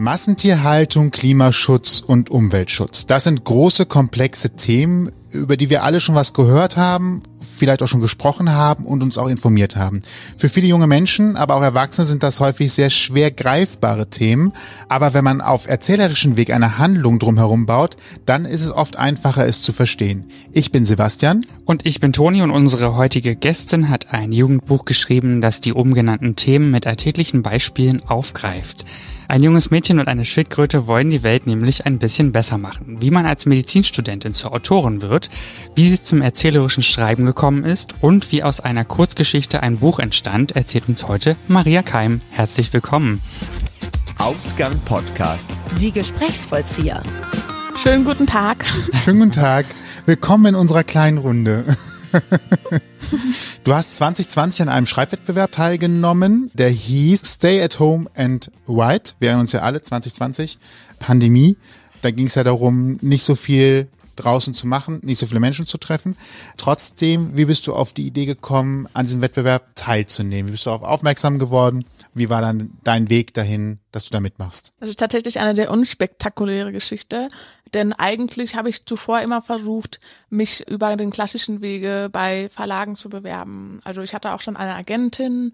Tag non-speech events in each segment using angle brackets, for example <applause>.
Massentierhaltung, Klimaschutz und Umweltschutz. Das sind große, komplexe Themen, über die wir alle schon was gehört haben vielleicht auch schon gesprochen haben und uns auch informiert haben. Für viele junge Menschen, aber auch Erwachsene sind das häufig sehr schwer greifbare Themen. Aber wenn man auf erzählerischen Weg eine Handlung drumherum baut, dann ist es oft einfacher, es zu verstehen. Ich bin Sebastian. Und ich bin Toni und unsere heutige Gästin hat ein Jugendbuch geschrieben, das die umgenannten Themen mit alltäglichen Beispielen aufgreift. Ein junges Mädchen und eine Schildkröte wollen die Welt nämlich ein bisschen besser machen. Wie man als Medizinstudentin zur Autorin wird, wie sie zum erzählerischen Schreiben gekommen ist und wie aus einer Kurzgeschichte ein Buch entstand, erzählt uns heute Maria Keim. Herzlich willkommen. Ausgang Podcast. Die Gesprächsvollzieher. Schönen guten Tag. Schönen guten Tag. Willkommen in unserer kleinen Runde. Du hast 2020 an einem Schreibwettbewerb teilgenommen, der hieß Stay at Home and White. Wir erinnern uns ja alle, 2020, Pandemie. Da ging es ja darum, nicht so viel draußen zu machen, nicht so viele Menschen zu treffen. Trotzdem, wie bist du auf die Idee gekommen, an diesem Wettbewerb teilzunehmen? Wie bist du darauf aufmerksam geworden? Wie war dann dein Weg dahin, dass du da mitmachst? Das ist tatsächlich eine der unspektakuläre Geschichte, denn eigentlich habe ich zuvor immer versucht, mich über den klassischen Wege bei Verlagen zu bewerben. Also ich hatte auch schon eine Agentin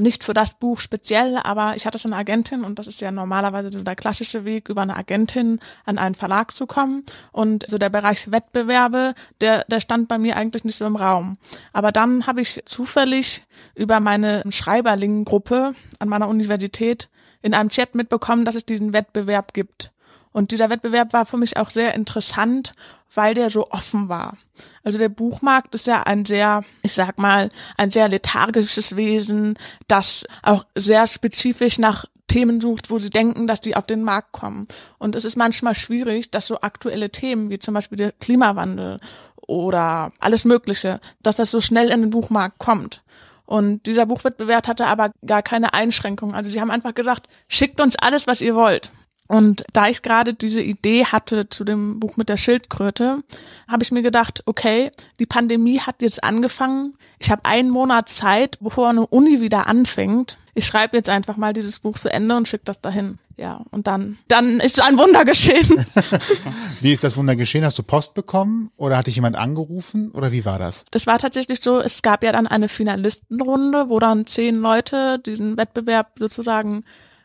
nicht für das Buch speziell, aber ich hatte schon eine Agentin und das ist ja normalerweise so der klassische Weg, über eine Agentin an einen Verlag zu kommen. Und so der Bereich Wettbewerbe, der, der stand bei mir eigentlich nicht so im Raum. Aber dann habe ich zufällig über meine Schreiberlingengruppe an meiner Universität in einem Chat mitbekommen, dass es diesen Wettbewerb gibt. Und dieser Wettbewerb war für mich auch sehr interessant, weil der so offen war. Also der Buchmarkt ist ja ein sehr, ich sag mal, ein sehr lethargisches Wesen, das auch sehr spezifisch nach Themen sucht, wo sie denken, dass die auf den Markt kommen. Und es ist manchmal schwierig, dass so aktuelle Themen wie zum Beispiel der Klimawandel oder alles Mögliche, dass das so schnell in den Buchmarkt kommt. Und dieser Buchwettbewerb hatte aber gar keine Einschränkungen. Also sie haben einfach gesagt, schickt uns alles, was ihr wollt. Und da ich gerade diese Idee hatte zu dem Buch mit der Schildkröte, habe ich mir gedacht, okay, die Pandemie hat jetzt angefangen. Ich habe einen Monat Zeit, bevor eine Uni wieder anfängt. Ich schreibe jetzt einfach mal dieses Buch zu Ende und schicke das dahin. Ja, und dann, dann ist ein Wunder geschehen. <laughs> wie ist das Wunder geschehen? Hast du Post bekommen oder hat dich jemand angerufen oder wie war das? Das war tatsächlich so, es gab ja dann eine Finalistenrunde, wo dann zehn Leute diesen Wettbewerb sozusagen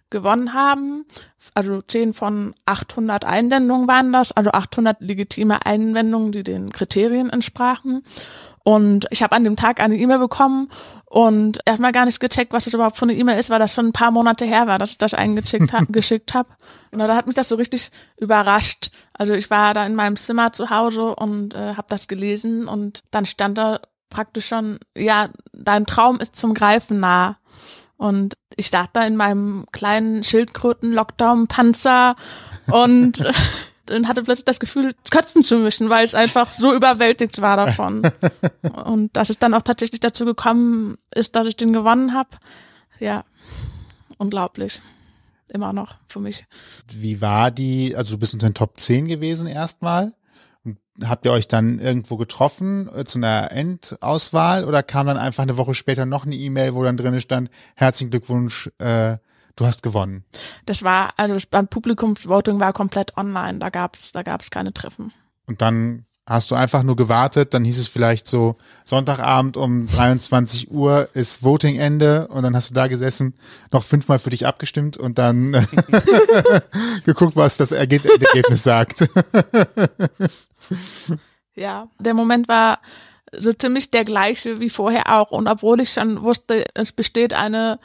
gewonnen haben. Also 10 von 800 Einwendungen waren das, also 800 legitime Einwendungen, die den Kriterien entsprachen. Und ich habe an dem Tag eine E-Mail bekommen und erstmal gar nicht gecheckt, was das überhaupt für eine E-Mail ist, weil das schon ein paar Monate her war, dass ich das eingeschickt ha <laughs> habe. Und da hat mich das so richtig überrascht. Also ich war da in meinem Zimmer zu Hause und äh, habe das gelesen und dann stand da praktisch schon, ja, dein Traum ist zum Greifen nah. Und ich lag da in meinem kleinen Schildkröten-Lockdown-Panzer und, und <laughs> hatte plötzlich das Gefühl, kotzen zu müssen, weil ich einfach so überwältigt war davon. <laughs> Und dass es dann auch tatsächlich dazu gekommen ist, dass ich den gewonnen habe, ja, unglaublich immer noch für mich. Wie war die, also du bist unter den Top 10 gewesen erstmal habt ihr euch dann irgendwo getroffen äh, zu einer Endauswahl oder kam dann einfach eine Woche später noch eine E-Mail, wo dann drin stand, herzlichen Glückwunsch, äh, du hast gewonnen? Das war, also das Publikumsvoting war komplett online, da gab's, da gab's keine Treffen. Und dann hast du einfach nur gewartet, dann hieß es vielleicht so, Sonntagabend um 23 <laughs> Uhr ist Votingende und dann hast du da gesessen, noch fünfmal für dich abgestimmt und dann <laughs> geguckt, was das Ergebnis sagt. <laughs> ja, der Moment war so ziemlich der gleiche wie vorher auch und obwohl ich schon wusste, es besteht eine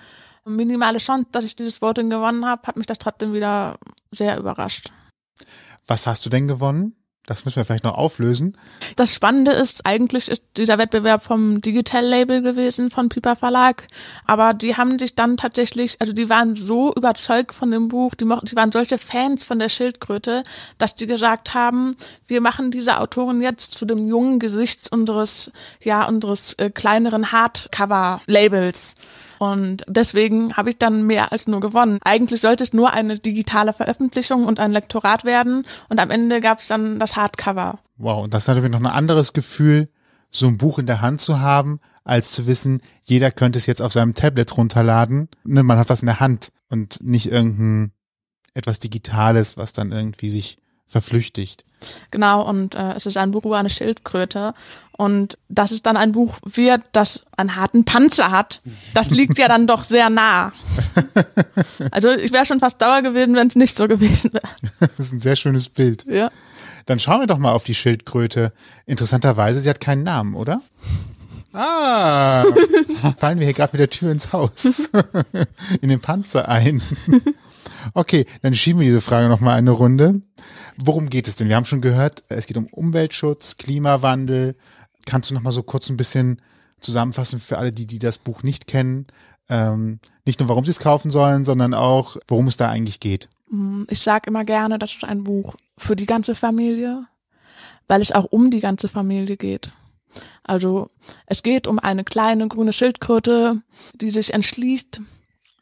minimale Chance, dass ich dieses Voting gewonnen habe, hat mich das trotzdem wieder sehr überrascht. Was hast du denn gewonnen? Das müssen wir vielleicht noch auflösen. Das Spannende ist, eigentlich ist dieser Wettbewerb vom Digital Label gewesen, von Piper Verlag. Aber die haben sich dann tatsächlich, also die waren so überzeugt von dem Buch, die, die waren solche Fans von der Schildkröte, dass die gesagt haben, wir machen diese Autorin jetzt zu dem jungen Gesicht unseres, ja, unseres äh, kleineren Hardcover-Labels. Und deswegen habe ich dann mehr als nur gewonnen. Eigentlich sollte es nur eine digitale Veröffentlichung und ein Lektorat werden. Und am Ende gab es dann das Hardcover. Wow, und das ist natürlich noch ein anderes Gefühl, so ein Buch in der Hand zu haben, als zu wissen, jeder könnte es jetzt auf seinem Tablet runterladen. Ne, man hat das in der Hand und nicht irgendein etwas Digitales, was dann irgendwie sich verflüchtigt. Genau, und äh, es ist ein Buch über eine Schildkröte. Und dass es dann ein Buch wird, das einen harten Panzer hat, das liegt ja dann doch sehr nah. <laughs> Also ich wäre schon fast dauer gewesen, wenn es nicht so gewesen wäre. <laughs> Das ist ein sehr schönes Bild. Ja. Dann schauen wir doch mal auf die Schildkröte. Interessanterweise, sie hat keinen Namen, oder? Ah, <laughs> fallen wir hier gerade mit der Tür ins Haus, in den Panzer ein. Okay, dann schieben wir diese Frage nochmal eine Runde. Worum geht es denn? Wir haben schon gehört, es geht um Umweltschutz, Klimawandel. Kannst du nochmal so kurz ein bisschen zusammenfassen für alle, die, die das Buch nicht kennen? Ähm, nicht nur, warum sie es kaufen sollen, sondern auch, worum es da eigentlich geht. Mm, ich sage immer gerne, das ist ein Buch für die ganze Familie, weil es auch um die ganze Familie geht. Also es geht um eine kleine grüne Schildkröte, die sich entschließt,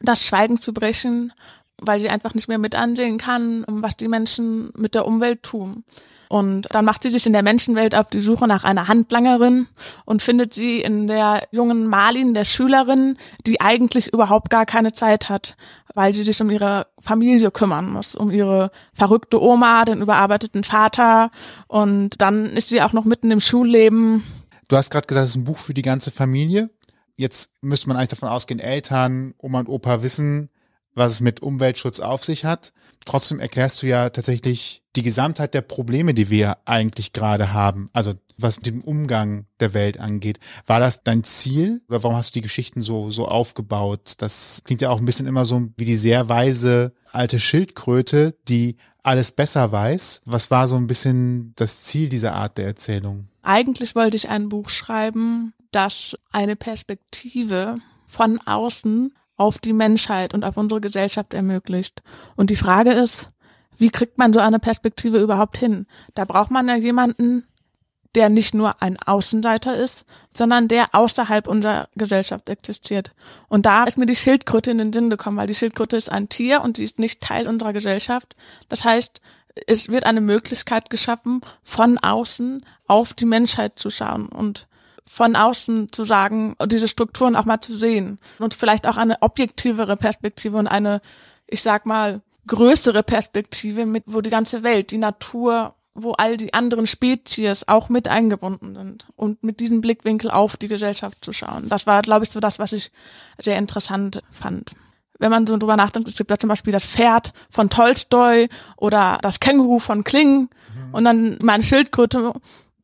das Schweigen zu brechen weil sie einfach nicht mehr mit ansehen kann, was die Menschen mit der Umwelt tun. Und dann macht sie sich in der Menschenwelt auf die Suche nach einer Handlangerin und findet sie in der jungen Marlin, der Schülerin, die eigentlich überhaupt gar keine Zeit hat, weil sie sich um ihre Familie kümmern muss, um ihre verrückte Oma, den überarbeiteten Vater und dann ist sie auch noch mitten im Schulleben. Du hast gerade gesagt, es ist ein Buch für die ganze Familie. Jetzt müsste man eigentlich davon ausgehen, Eltern, Oma und Opa wissen, was es mit Umweltschutz auf sich hat. Trotzdem erklärst du ja tatsächlich die Gesamtheit der Probleme, die wir eigentlich gerade haben. Also was den Umgang der Welt angeht. War das dein Ziel? Oder warum hast du die Geschichten so, so aufgebaut? Das klingt ja auch ein bisschen immer so wie die sehr weise alte Schildkröte, die alles besser weiß. Was war so ein bisschen das Ziel dieser Art der Erzählung? Eigentlich wollte ich ein Buch schreiben, das eine Perspektive von außen auf die Menschheit und auf unsere Gesellschaft ermöglicht. Und die Frage ist, wie kriegt man so eine Perspektive überhaupt hin? Da braucht man ja jemanden, der nicht nur ein Außenseiter ist, sondern der außerhalb unserer Gesellschaft existiert. Und da ist mir die Schildkröte in den Sinn gekommen, weil die Schildkröte ist ein Tier und sie ist nicht Teil unserer Gesellschaft. Das heißt, es wird eine Möglichkeit geschaffen, von außen auf die Menschheit zu schauen. Und von außen zu sagen, diese Strukturen auch mal zu sehen und vielleicht auch eine objektivere Perspektive und eine, ich sag mal, größere Perspektive, mit, wo die ganze Welt, die Natur, wo all die anderen Spezies auch mit eingebunden sind und mit diesem Blickwinkel auf die Gesellschaft zu schauen. Das war, glaube ich, so das, was ich sehr interessant fand wenn man so drüber nachdenkt, es gibt ja zum Beispiel das Pferd von Tolstoi oder das Känguru von Kling mhm. und dann meine Schildkröte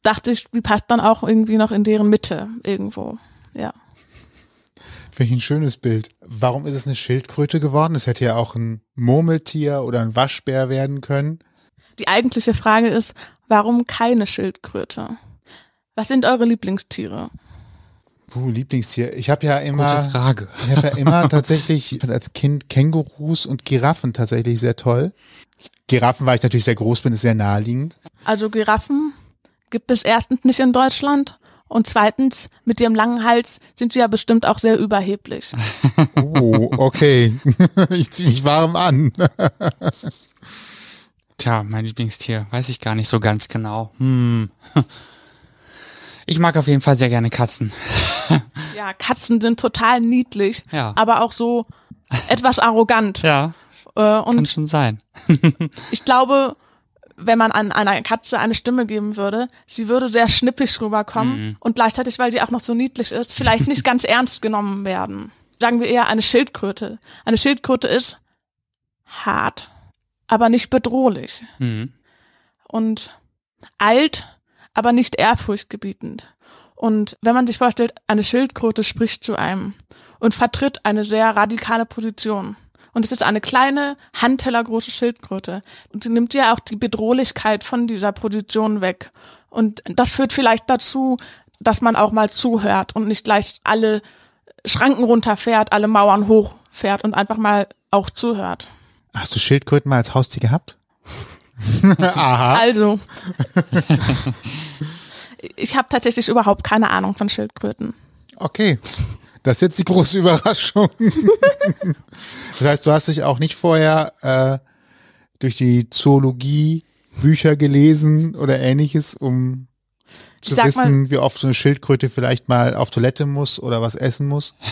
dachte ich, die passt dann auch irgendwie noch in deren Mitte irgendwo. Ja. Finde ich ein schönes Bild. Warum ist es eine Schildkröte geworden? Es hätte ja auch ein Murmeltier oder ein Waschbär werden können. Die eigentliche Frage ist, warum keine Schildkröte? Was sind eure Lieblingstiere? Puh, Lieblingstier. Ich habe ja immer. Gute Frage. Ich habe ja immer tatsächlich als Kind Kängurus und Giraffen tatsächlich sehr toll. Giraffen, weil ich natürlich sehr groß bin, ist sehr naheliegend. Also Giraffen gibt es erstens nicht in Deutschland und zweitens, mit ihrem langen Hals sind sie ja bestimmt auch sehr überheblich. <laughs> Oh, okay. <laughs> Ich ziehe mich warm an. <laughs> Tja, mein Lieblingstier, weiß ich gar nicht so ganz genau. Hm. Ich mag auf jeden Fall sehr gerne Katzen. Ja, Katzen sind total niedlich, ja. aber auch so etwas arrogant. Ja. Äh, Kann schon sein. ich glaube, wenn man an, einer Katze eine Stimme geben würde, sie würde sehr schnippisch rüberkommen mhm. und gleichzeitig, weil sie auch noch so niedlich ist, vielleicht nicht ganz <laughs> ernst genommen werden. Sagen wir eher eine Schildkröte. Eine Schildkröte ist hart, aber nicht bedrohlich. Mhm. Und alt, aber nicht ehrfurchtgebietend. Und wenn man sich vorstellt, eine Schildkröte spricht zu einem und vertritt eine sehr radikale Position und es ist eine kleine, handtellergroße Schildkröte. Und die nimmt ja auch die Bedrohlichkeit von dieser Position weg. Und das führt vielleicht dazu, dass man auch mal zuhört und nicht gleich alle Schranken runterfährt, alle Mauern hochfährt und einfach mal auch zuhört. Hast du Schildkröten mal als Haustier gehabt? <laughs> Aha. Also. <laughs> ich habe tatsächlich überhaupt keine Ahnung von Schildkröten. Okay. Das ist jetzt die große Überraschung. das heißt, du hast dich auch nicht vorher äh, durch die Zoologie Bücher gelesen oder ähnliches, um zu wissen, mal, wie oft so eine Schildkröte vielleicht mal auf Toilette muss oder was essen muss? <laughs>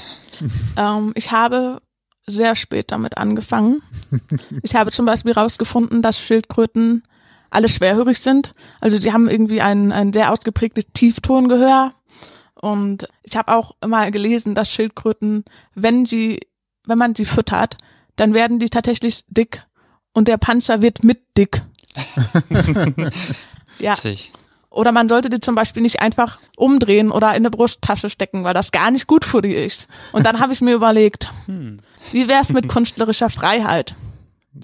Ähm, ich habe sehr spät damit angefangen. Ich habe zum Beispiel herausgefunden, dass Schildkröten alle schwerhörig sind. Also die haben irgendwie ein, ein sehr ausgeprägtes Tieftongehör und ich habe auch immer gelesen, dass Schildkröten, wenn die, wenn man sie füttert, dann werden die tatsächlich dick und der Panzer wird mit dick. <laughs> ja. Oder man sollte die zum Beispiel nicht einfach umdrehen oder in eine Brusttasche stecken, weil das gar nicht gut für die ist. Und dann habe ich mir überlegt, hm. wie wäre es mit künstlerischer Freiheit?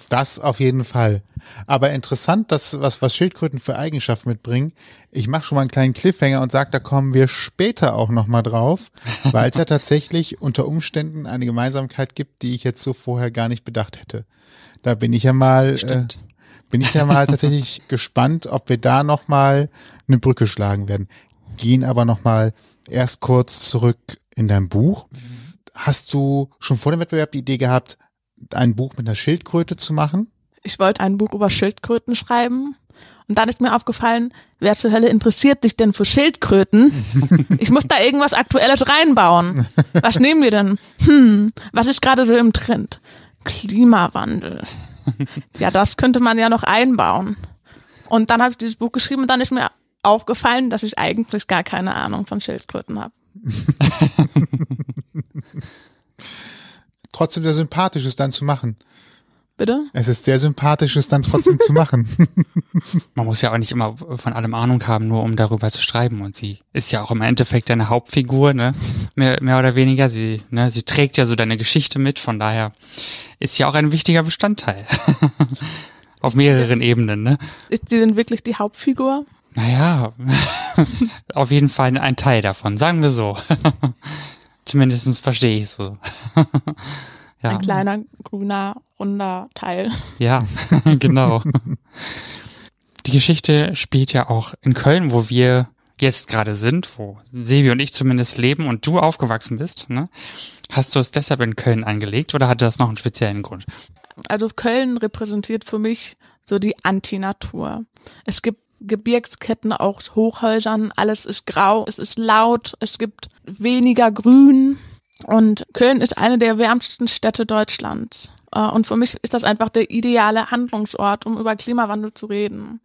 Das auf jeden Fall. Aber interessant, dass was, was Schildkröten für Eigenschaft mitbringen. Ich mache schon mal einen kleinen Cliffhanger und sage, da kommen wir später auch nochmal drauf, <laughs> weil es ja tatsächlich unter Umständen eine Gemeinsamkeit gibt, die ich jetzt so vorher gar nicht bedacht hätte. Da bin ich ja mal, äh, bin ich ja mal <laughs> tatsächlich gespannt, ob wir da nochmal eine Brücke schlagen werden. Gehen aber nochmal erst kurz zurück in dein Buch. Hast du schon vor dem Wettbewerb die Idee gehabt, ein Buch mit einer Schildkröte zu machen? Ich wollte ein Buch über Schildkröten schreiben. Und dann ist mir aufgefallen, wer zur Hölle interessiert dich denn für Schildkröten? <laughs> Ich muss da irgendwas Aktuelles reinbauen. Was nehmen wir denn? Hm, was ist gerade so im Trend? Klimawandel. Ja, das könnte man ja noch einbauen. Und dann habe ich dieses Buch geschrieben und dann ist mir aufgefallen, dass ich eigentlich gar keine Ahnung von Schildkröten habe. <laughs> trotzdem sehr sympathisch, es dann zu machen. Bitte? Es ist sehr sympathisch, es dann trotzdem zu machen. <laughs> Man muss ja auch nicht immer von allem Ahnung haben, nur um darüber zu schreiben. Und sie ist ja auch im Endeffekt deine Hauptfigur, ne? Mehr, mehr oder weniger. Sie, ne? sie trägt ja so deine Geschichte mit, von daher ist sie auch ein wichtiger Bestandteil. <laughs> Auf mehreren Ebenen, ne? Ist sie denn wirklich die Hauptfigur? Naja, <laughs> auf jeden Fall ein Teil davon, sagen wir so. Zumindest verstehe ich so. Ja. Ein kleiner, grüner, runder Teil. Ja, <laughs> genau. Die Geschichte spielt ja auch in Köln, wo wir jetzt gerade sind, wo Sevi und ich zumindest leben und du aufgewachsen bist. Ne? Hast du es deshalb in Köln angelegt oder hatte das noch einen speziellen Grund? Also Köln repräsentiert für mich so die Antinatur. Es gibt Gebirgsketten auch Hochhäusern, alles ist grau, es ist laut, es gibt weniger Grün, und Köln ist eine der wärmsten Städte Deutschlands. Äh, und für mich ist das einfach der ideale Handlungsort, um über Klimawandel zu reden.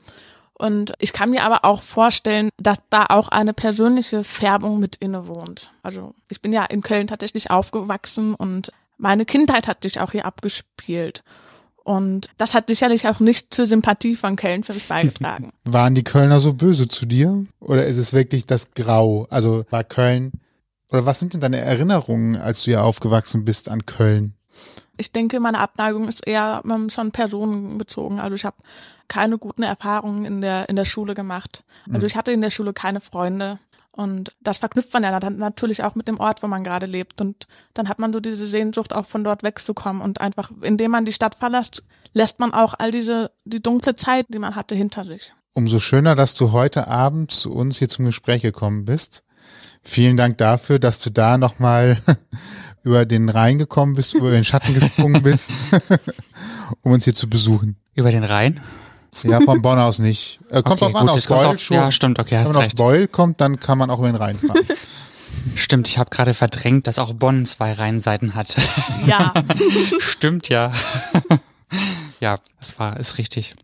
Und ich kann mir aber auch vorstellen, dass da auch eine persönliche Färbung mit inne wohnt. Also ich bin ja in Köln tatsächlich aufgewachsen und meine Kindheit hat sich auch hier abgespielt. Und das hat sicherlich auch nicht zur Sympathie von Köln für mich beigetragen. <laughs> Waren die Kölner so böse zu dir? Oder ist es wirklich das Grau? Also war Köln oder was sind denn deine Erinnerungen, als du ja aufgewachsen bist an Köln? Ich denke, meine Abneigung ist eher schon personenbezogen. Also ich habe keine guten Erfahrungen in der, in der Schule gemacht. Also mhm. ich hatte in der Schule keine Freunde. Und das verknüpft man ja dann natürlich auch mit dem Ort, wo man gerade lebt. Und dann hat man so diese Sehnsucht, auch von dort wegzukommen. Und einfach, indem man die Stadt verlässt, lässt man auch all diese, die dunkle Zeit, die man hatte, hinter sich. Umso schöner, dass du heute Abend zu uns hier zum Gespräch gekommen bist. Vielen Dank dafür, dass du da nochmal <laughs> über den Rhein gekommen bist, über den Schatten gesprungen bist, <laughs> um uns hier zu besuchen. Über den Rhein? Ja, von Bonn aus nicht. Äh, kommt okay, drauf an, aus Beul schon. Ja, stimmt, okay, Wenn man aus Beul kommt, dann kann man auch über den Rhein fahren. <laughs> Stimmt, ich habe gerade verdrängt, dass auch Bonn zwei Rheinseiten hat. Ja. stimmt, ja. ja, das war, ist richtig.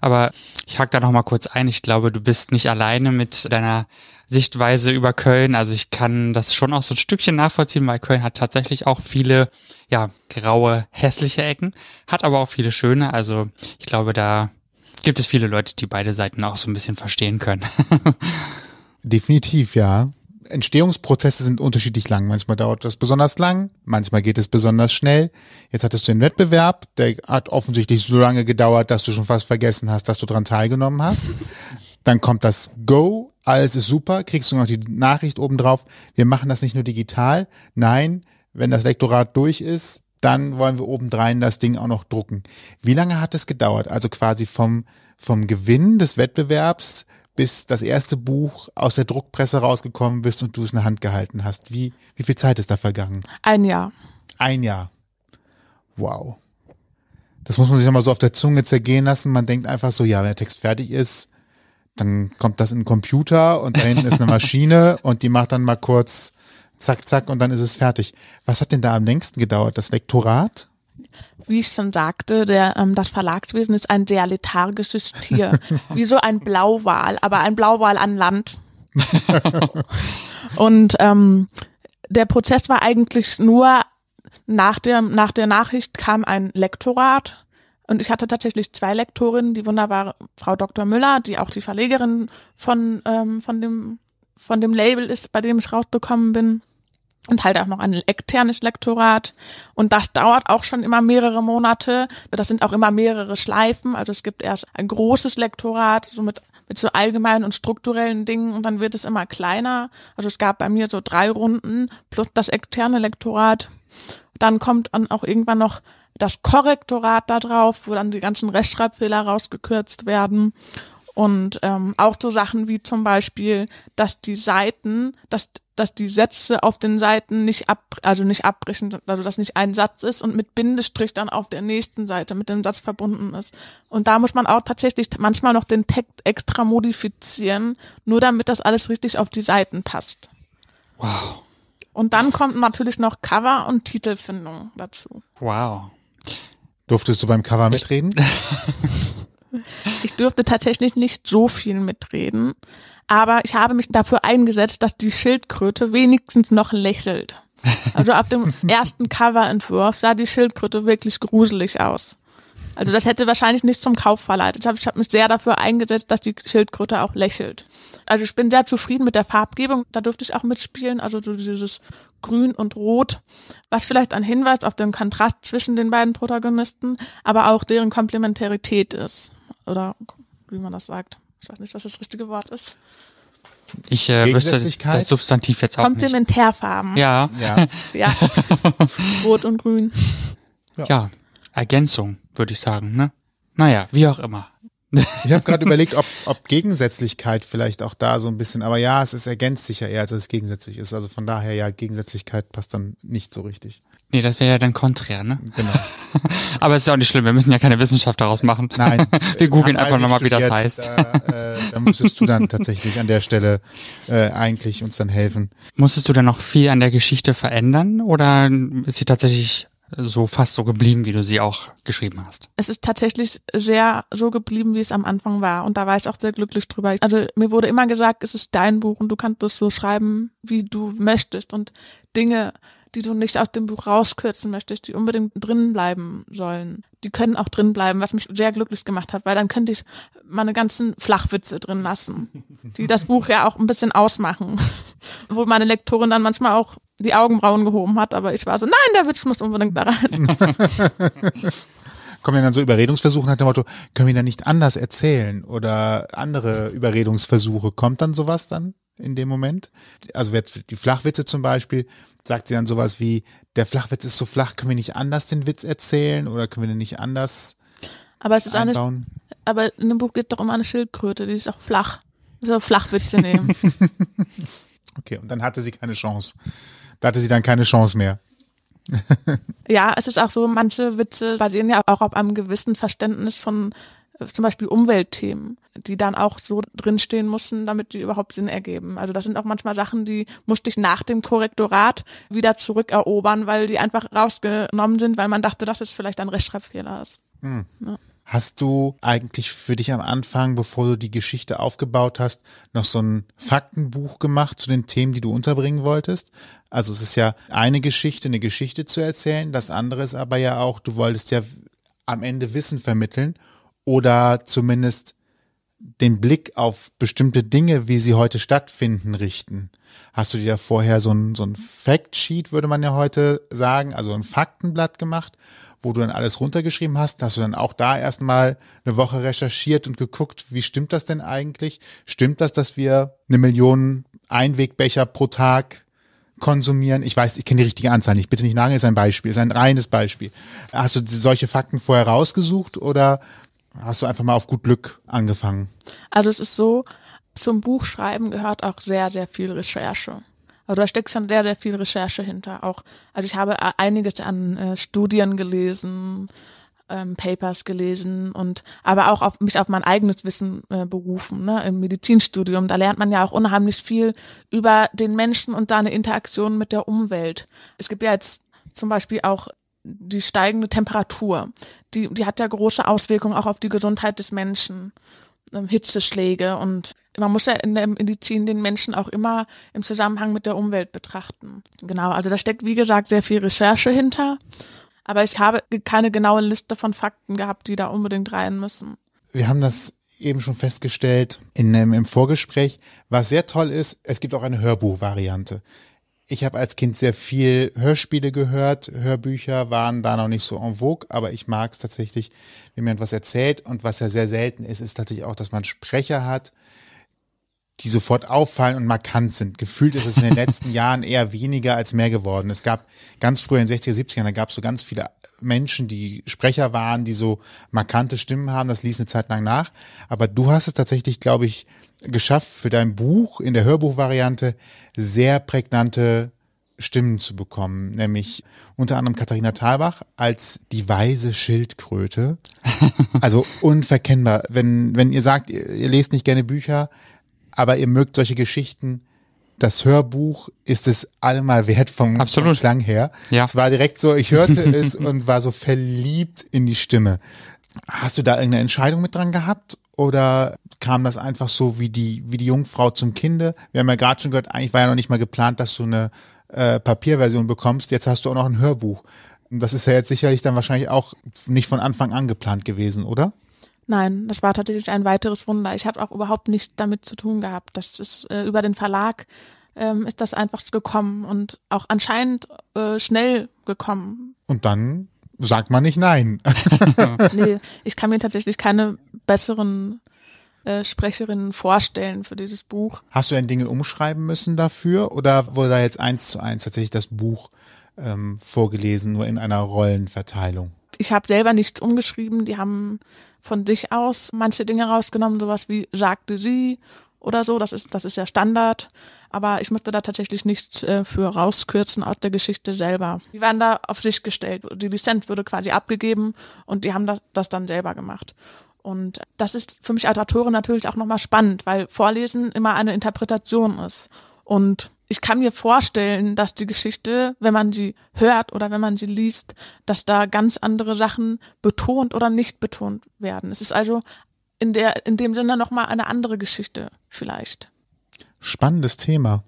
Aber ich hake da nochmal kurz ein. Ich glaube, du bist nicht alleine mit deiner Sichtweise über Köln. Also ich kann das schon auch so ein Stückchen nachvollziehen, weil Köln hat tatsächlich auch viele, ja, graue, hässliche Ecken, hat aber auch viele schöne. Also ich glaube, da gibt es viele Leute, die beide Seiten auch so ein bisschen verstehen können. <laughs> Definitiv, ja. Entstehungsprozesse sind unterschiedlich lang. Manchmal dauert das besonders lang, manchmal geht es besonders schnell. Jetzt hattest du den Wettbewerb, der hat offensichtlich so lange gedauert, dass du schon fast vergessen hast, dass du dran teilgenommen hast. Dann kommt das Go, alles ist super, kriegst du noch die Nachricht obendrauf, wir machen das nicht nur digital, nein, wenn das Lektorat durch ist, dann wollen wir obendrein das Ding auch noch drucken. Wie lange hat es gedauert? Also quasi vom, vom Gewinn des Wettbewerbs bis das erste Buch aus der Druckpresse rausgekommen bist und du es in der Hand gehalten hast? Wie, wie viel Zeit ist da vergangen? Ein Jahr. Ein Jahr. Wow. Das muss man sich nochmal so auf der Zunge zergehen lassen. Man denkt einfach so, ja, wenn der Text fertig ist, dann kommt das in den Computer und da hinten ist eine <laughs> Maschine und die macht dann mal kurz zack, zack und dann ist es fertig. Was hat denn da am längsten gedauert? Das Lektorat? wie ich schon sagte, der, ähm, das Verlagswesen ist ein sehr lethargisches Tier. <laughs> wie so ein Blauwal, aber ein Blauwal an Land. <laughs> und ähm, der Prozess war eigentlich nur, nach der, nach der Nachricht kam ein Lektorat. Und ich hatte tatsächlich zwei Lektorinnen, die wunderbare Frau Dr. Müller, die auch die Verlegerin von, ähm, von, dem, von dem Label ist, bei dem ich rausgekommen bin und halt auch noch ein externes Lektorat. Und das dauert auch schon immer mehrere Monate. Das sind auch immer mehrere Schleifen. Also es gibt erst ein großes Lektorat, so mit, mit so allgemeinen und strukturellen Dingen und dann wird es immer kleiner. Also es gab bei mir so drei Runden plus das externe Lektorat. Dann kommt dann auch irgendwann noch das Korrektorat da drauf, wo dann die ganzen Rechtschreibfehler rausgekürzt werden. Und ähm, auch so Sachen wie zum Beispiel, dass die Seiten, dass, dass die Sätze auf den Seiten nicht ab, also nicht abbrechen, also dass nicht ein Satz ist und mit Bindestrich dann auf der nächsten Seite mit dem Satz verbunden ist. Und da muss man auch tatsächlich manchmal noch den Text extra modifizieren, nur damit das alles richtig auf die Seiten passt. Wow. Und dann kommt natürlich noch Cover und Titelfindung dazu. Wow. Durftest du beim Cover mitreden? <laughs> Ich durfte tatsächlich nicht so viel mitreden, aber ich habe mich dafür eingesetzt, dass die Schildkröte wenigstens noch lächelt. Also auf dem <laughs> ersten Coverentwurf sah die Schildkröte wirklich gruselig aus. Also das hätte wahrscheinlich nicht zum Kauf verleitet. Ich habe mich sehr dafür eingesetzt, dass die Schildkröte auch lächelt. Also ich bin sehr zufrieden mit der Farbgebung. Da durfte ich auch mitspielen. Also so dieses Grün und Rot, was vielleicht ein Hinweis auf den Kontrast zwischen den beiden Protagonisten, aber auch deren Komplementarität ist. Oder wie man das sagt. Ich weiß nicht, was das richtige Wort ist. Ich äh, wüsste das Substantiv jetzt auch Komplementärfarben. nicht. Ja. Ja. <laughs> ja. <laughs> Rot und Grün. Ja. ja. Ergänzung, würde ich sagen. Ne? Naja, wie auch immer. <laughs> ich habe gerade überlegt, ob, ob Gegensätzlichkeit vielleicht auch da so ein bisschen, aber ja, es ist ergänzt sich ja eher, als es gegensätzlich ist. Also von daher, ja, Gegensätzlichkeit passt dann nicht so richtig. Nee, das wäre ja dann konträr, ne? Genau. <laughs> Aber es ist ja auch nicht schlimm, wir müssen ja keine Wissenschaft daraus machen. Nein. <laughs> wir googeln einfach nochmal, wie das heißt. Da, äh, da müsstest du dann tatsächlich an der Stelle äh, eigentlich uns dann helfen. Musstest du dann noch viel an der Geschichte verändern oder ist sie tatsächlich so fast so geblieben, wie du sie auch geschrieben hast. Es ist tatsächlich sehr so geblieben, wie es am Anfang war. Und da war ich auch sehr glücklich drüber. Also mir wurde immer gesagt, es ist dein Buch und du kannst es so schreiben, wie du möchtest. Und Dinge, die du nicht aus dem Buch rauskürzen möchtest, die unbedingt drin bleiben sollen. Die können auch drin bleiben, was mich sehr glücklich gemacht hat, weil dann könnte ich meine ganzen Flachwitze drin lassen, die das Buch ja auch ein bisschen ausmachen. <laughs> Wo meine Lektorin dann manchmal auch die Augenbrauen gehoben hat, aber ich war so, nein, der Witz muss unbedingt da rein. <laughs> kommen ja dann so Überredungsversuche nach dem Motto, können wir ihn dann nicht anders erzählen oder andere Überredungsversuche. Kommt dann sowas dann? in dem Moment. Also die Flachwitze zum Beispiel, sagt sie dann sowas wie, der Flachwitz ist so flach, können wir nicht anders den Witz erzählen oder können wir den nicht anders aber es ist einbauen? aber in dem Buch geht es doch um eine Schildkröte, die ist auch flach. So Flachwitze nehmen. <laughs> okay, und dann hatte sie keine Chance. Da hatte sie dann keine Chance mehr. <laughs> ja, es ist auch so, manche Witze basieren ja auch auf einem gewissen Verständnis von zum Beispiel Umweltthemen, die dann auch so drinstehen mussten, damit die überhaupt Sinn ergeben. Also das sind auch manchmal Sachen, die musste ich nach dem Korrektorat wieder zurückerobern, weil die einfach rausgenommen sind, weil man dachte, dass es vielleicht ein Rechtschreibfehler. Ist. Hm. Ja. Hast du eigentlich für dich am Anfang, bevor du die Geschichte aufgebaut hast, noch so ein Faktenbuch gemacht zu den Themen, die du unterbringen wolltest? Also es ist ja eine Geschichte, eine Geschichte zu erzählen. Das andere ist aber ja auch, du wolltest ja am Ende Wissen vermitteln oder zumindest den Blick auf bestimmte Dinge, wie sie heute stattfinden, richten. Hast du dir vorher so ein, so ein Factsheet, würde man ja heute sagen, also ein Faktenblatt gemacht, wo du dann alles runtergeschrieben hast? Hast du dann auch da erstmal eine Woche recherchiert und geguckt, wie stimmt das denn eigentlich? Stimmt das, dass wir eine Million Einwegbecher pro Tag konsumieren. Ich weiß, ich kenne die richtige Anzahl nicht. Bitte nicht nageln, ist ein Beispiel, ist ein reines Beispiel. Hast du solche Fakten vorher rausgesucht oder hast du einfach mal auf gut Glück angefangen? Also es ist so, zum Buchschreiben gehört auch sehr, sehr viel Recherche. Also da steckt schon sehr, sehr viel Recherche hinter. Auch, also ich habe äh, einiges an äh, Studien gelesen, ähm, Papers gelesen und aber auch auf, mich auf mein eigenes Wissen äh, berufen, ne? im Medizinstudium. Da lernt man ja auch unheimlich viel über den Menschen und seine Interaktion mit der Umwelt. Es gibt ja jetzt zum Beispiel auch die steigende Temperatur, die, die hat ja große Auswirkungen auch auf die Gesundheit des Menschen. Ähm, Hitzeschläge und man muss ja in der Medizin den Menschen auch immer im Zusammenhang mit der Umwelt betrachten. Genau, also da steckt wie gesagt sehr viel Recherche hinter, aber ich habe keine genaue Liste von Fakten gehabt, die da unbedingt rein müssen. Wir haben das eben schon festgestellt in, im Vorgespräch, was sehr toll ist, es gibt auch eine Hörbuchvariante. Ich habe als Kind sehr viel Hörspiele gehört. Hörbücher waren da noch nicht so en vogue, aber ich mag es tatsächlich, wenn mir etwas erzählt. Und was ja sehr selten ist, ist tatsächlich auch, dass man Sprecher hat, die sofort auffallen und markant sind. Gefühlt ist es in den <laughs> letzten Jahren eher weniger als mehr geworden. Es gab ganz früher in den 60er, 70ern, da gab es so ganz viele Menschen, die Sprecher waren, die so markante Stimmen haben. Das ließ eine Zeit lang nach. Aber du hast es tatsächlich, glaube ich, geschafft, für dein Buch in der Hörbuchvariante sehr prägnante Stimmen zu bekommen, nämlich unter anderem Katharina Thalbach als die weise Schildkröte. <laughs> Also unverkennbar. Wenn, wenn ihr sagt, ihr, ihr lest nicht gerne Bücher, aber ihr mögt solche Geschichten, das Hörbuch ist es allemal wert vom, Absolut. Klang her. Ja. Es war direkt so, ich hörte <laughs> es und war so verliebt in die Stimme. Hast du da irgendeine Entscheidung mit dran gehabt oder kam das einfach so wie die, wie die Jungfrau zum Kinde? Wir haben ja gerade schon gehört, eigentlich war ja noch nicht mal geplant, dass du eine äh, Papierversion bekommst. Jetzt hast du auch noch ein Hörbuch. Das ist ja jetzt sicherlich dann wahrscheinlich auch nicht von Anfang an geplant gewesen, oder? Nein, das war tatsächlich ein weiteres Wunder. Ich habe auch überhaupt nichts damit zu tun gehabt. Das ist äh, über den Verlag ähm, ist das einfach gekommen und auch anscheinend äh, schnell gekommen. Und dann sagt man nicht nein. <laughs> nee, ich kann mir tatsächlich keine besseren äh, Sprecherinnen vorstellen für dieses Buch. Hast du denn Dinge umschreiben müssen dafür oder wurde da jetzt eins zu eins tatsächlich das Buch ähm, vorgelesen, nur in einer Rollenverteilung? Ich habe selber nichts umgeschrieben. Die haben von sich aus manche Dinge rausgenommen, sowas wie sagte sie oder so. Das ist, das ist ja Standard. Aber ich möchte da tatsächlich nichts äh, für rauskürzen aus der Geschichte selber. Die waren da auf sich gestellt. Die Lizenz wurde quasi abgegeben und die haben das, das dann selber gemacht. Und das ist für mich als Autorin natürlich auch nochmal spannend, weil Vorlesen immer eine Interpretation ist. Und ich kann mir vorstellen, dass die Geschichte, wenn man sie hört oder wenn man sie liest, dass da ganz andere Sachen betont oder nicht betont werden. Es ist also in, der, in dem Sinne nochmal eine andere Geschichte vielleicht. Spannendes Thema.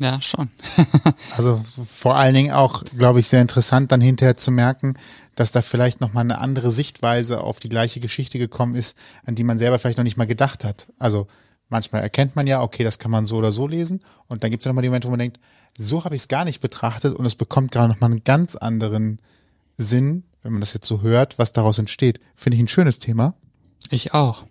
Ja, schon. <laughs> also vor allen Dingen auch, glaube ich, sehr interessant, dann hinterher zu merken, dass da vielleicht nochmal eine andere Sichtweise auf die gleiche Geschichte gekommen ist, an die man selber vielleicht noch nicht mal gedacht hat. Also manchmal erkennt man ja, okay, das kann man so oder so lesen. Und dann gibt es ja nochmal die Moment, wo man denkt, so habe ich es gar nicht betrachtet und es bekommt gerade nochmal einen ganz anderen Sinn, wenn man das jetzt so hört, was daraus entsteht. Finde ich ein schönes Thema. Ich auch.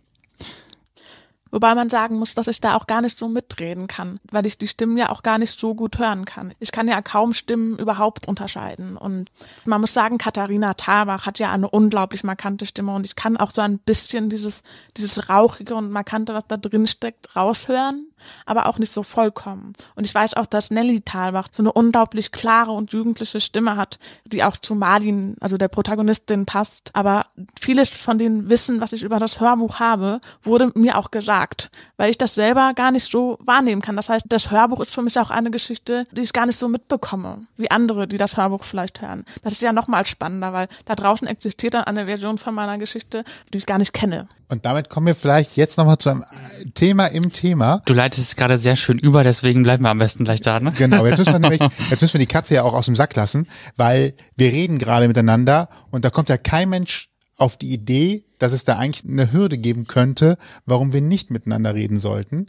Wobei man sagen muss, dass ich da auch gar nicht so mitreden kann, weil ich die Stimmen ja auch gar nicht so gut hören kann. Ich kann ja kaum Stimmen überhaupt unterscheiden. Und man muss sagen, Katharina Tabach hat ja eine unglaublich markante Stimme und ich kann auch so ein bisschen dieses, dieses Rauchige und Markante, was da drin steckt, raushören aber auch nicht so vollkommen. Und ich weiß auch, dass Nelly Talbach so eine unglaublich klare und jugendliche Stimme hat, die auch zu Marlin, also der Protagonistin, passt. Aber vieles von dem Wissen, was ich über das Hörbuch habe, wurde mir auch gesagt, weil ich das selber gar nicht so wahrnehmen kann. Das heißt, das Hörbuch ist für mich auch eine Geschichte, die ich gar nicht so mitbekomme, wie andere, die das Hörbuch vielleicht hören. Das ist ja nochmal spannender, weil da draußen existiert dann eine Version von meiner Geschichte, die ich gar nicht kenne. Und damit kommen wir vielleicht jetzt nochmal zu einem Thema im Thema. Du leitest es gerade sehr schön über, deswegen bleiben wir am besten gleich da. Ne? Genau, jetzt müssen, wir nämlich, <laughs> jetzt müssen wir die Katze ja auch aus dem Sack lassen, weil wir reden gerade miteinander und da kommt ja kein Mensch auf die Idee, dass es da eigentlich eine Hürde geben könnte, warum wir nicht miteinander reden sollten.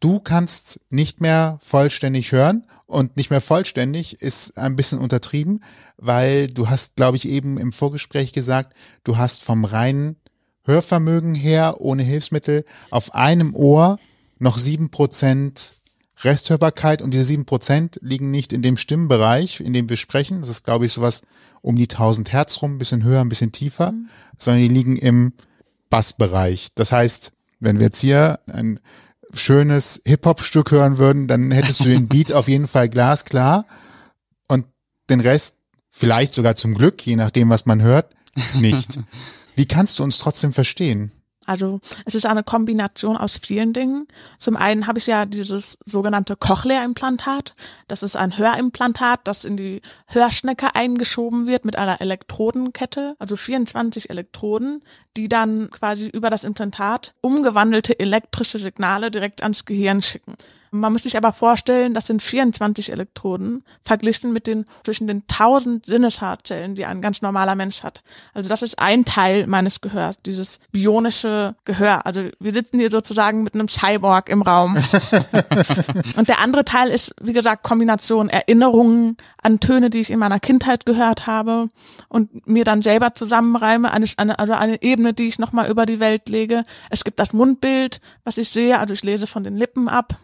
Du kannst nicht mehr vollständig hören und nicht mehr vollständig ist ein bisschen untertrieben, weil du hast, glaube ich, eben im Vorgespräch gesagt, du hast vom reinen Hörvermögen her, ohne Hilfsmittel, auf einem Ohr noch sieben Prozent Resthörbarkeit und diese sieben Prozent liegen nicht in dem Stimmbereich, in dem wir sprechen. Das ist, glaube ich, sowas um die 1000 Hertz rum, ein bisschen höher, ein bisschen tiefer, mhm. sondern die liegen im Bassbereich. Das heißt, wenn wir jetzt hier ein schönes Hip-Hop-Stück hören würden, dann hättest du den <laughs> Beat auf jeden Fall glasklar und den Rest vielleicht sogar zum Glück, je nachdem, was man hört, nicht. <laughs> Wie kannst du uns trotzdem verstehen? Also es ist eine Kombination aus vielen Dingen. Zum einen habe ich ja dieses sogenannte Cochlea-Implantat. Das ist ein Hörimplantat, das in die Hörschnecke eingeschoben wird mit einer Elektrodenkette, also 24 Elektroden, die dann quasi über das Implantat umgewandelte elektrische Signale direkt ans Gehirn schicken. Man muss sich aber vorstellen, das sind 24 Elektroden, verglichen mit den zwischen den 1000 Sinneschartstellen, die ein ganz normaler Mensch hat. Also das ist ein Teil meines Gehörs, dieses bionische Gehör. Also wir sitzen hier sozusagen mit einem Cyborg im Raum. <laughs> Und der andere Teil ist, wie gesagt, Kombination Erinnerungen an Töne, die ich in meiner Kindheit gehört habe und mir dann selber zusammenreime, eine, also eine Ebene, die ich nochmal über die Welt lege. Es gibt das Mundbild, was ich sehe, also ich lese von den Lippen ab.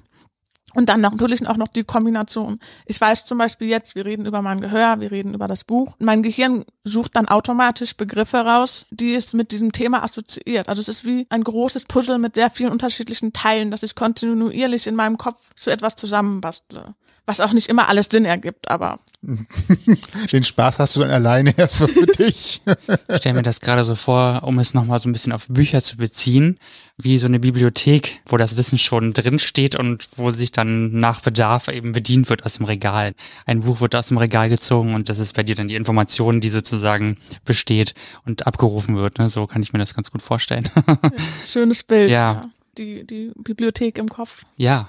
Und dann natürlich auch noch die Kombination. Ich weiß zum Beispiel jetzt, wir reden über mein Gehör, wir reden über das Buch. Mein Gehirn sucht dann automatisch Begriffe raus, die es mit diesem Thema assoziiert. Also es ist wie ein großes Puzzle mit sehr vielen unterschiedlichen Teilen, dass ich kontinuierlich in meinem Kopf zu etwas zusammenbastle. Was auch nicht immer alles Sinn ergibt, aber <laughs> Den Spaß hast du dann alleine <laughs> erstmal für dich. ich stelle mir das gerade so vor, um es nochmal so ein bisschen auf Bücher zu beziehen, wie so eine Bibliothek, wo das Wissen schon drinsteht und wo sich dann nach Bedarf eben bedient wird aus dem Regal. Ein Buch wird aus dem Regal gezogen und das ist bei dir dann die Information, die sozusagen besteht und abgerufen wird. Ne? So kann ich mir das ganz gut vorstellen. <laughs> Schönes Bild. ja die, die Bibliothek im Kopf. Ja.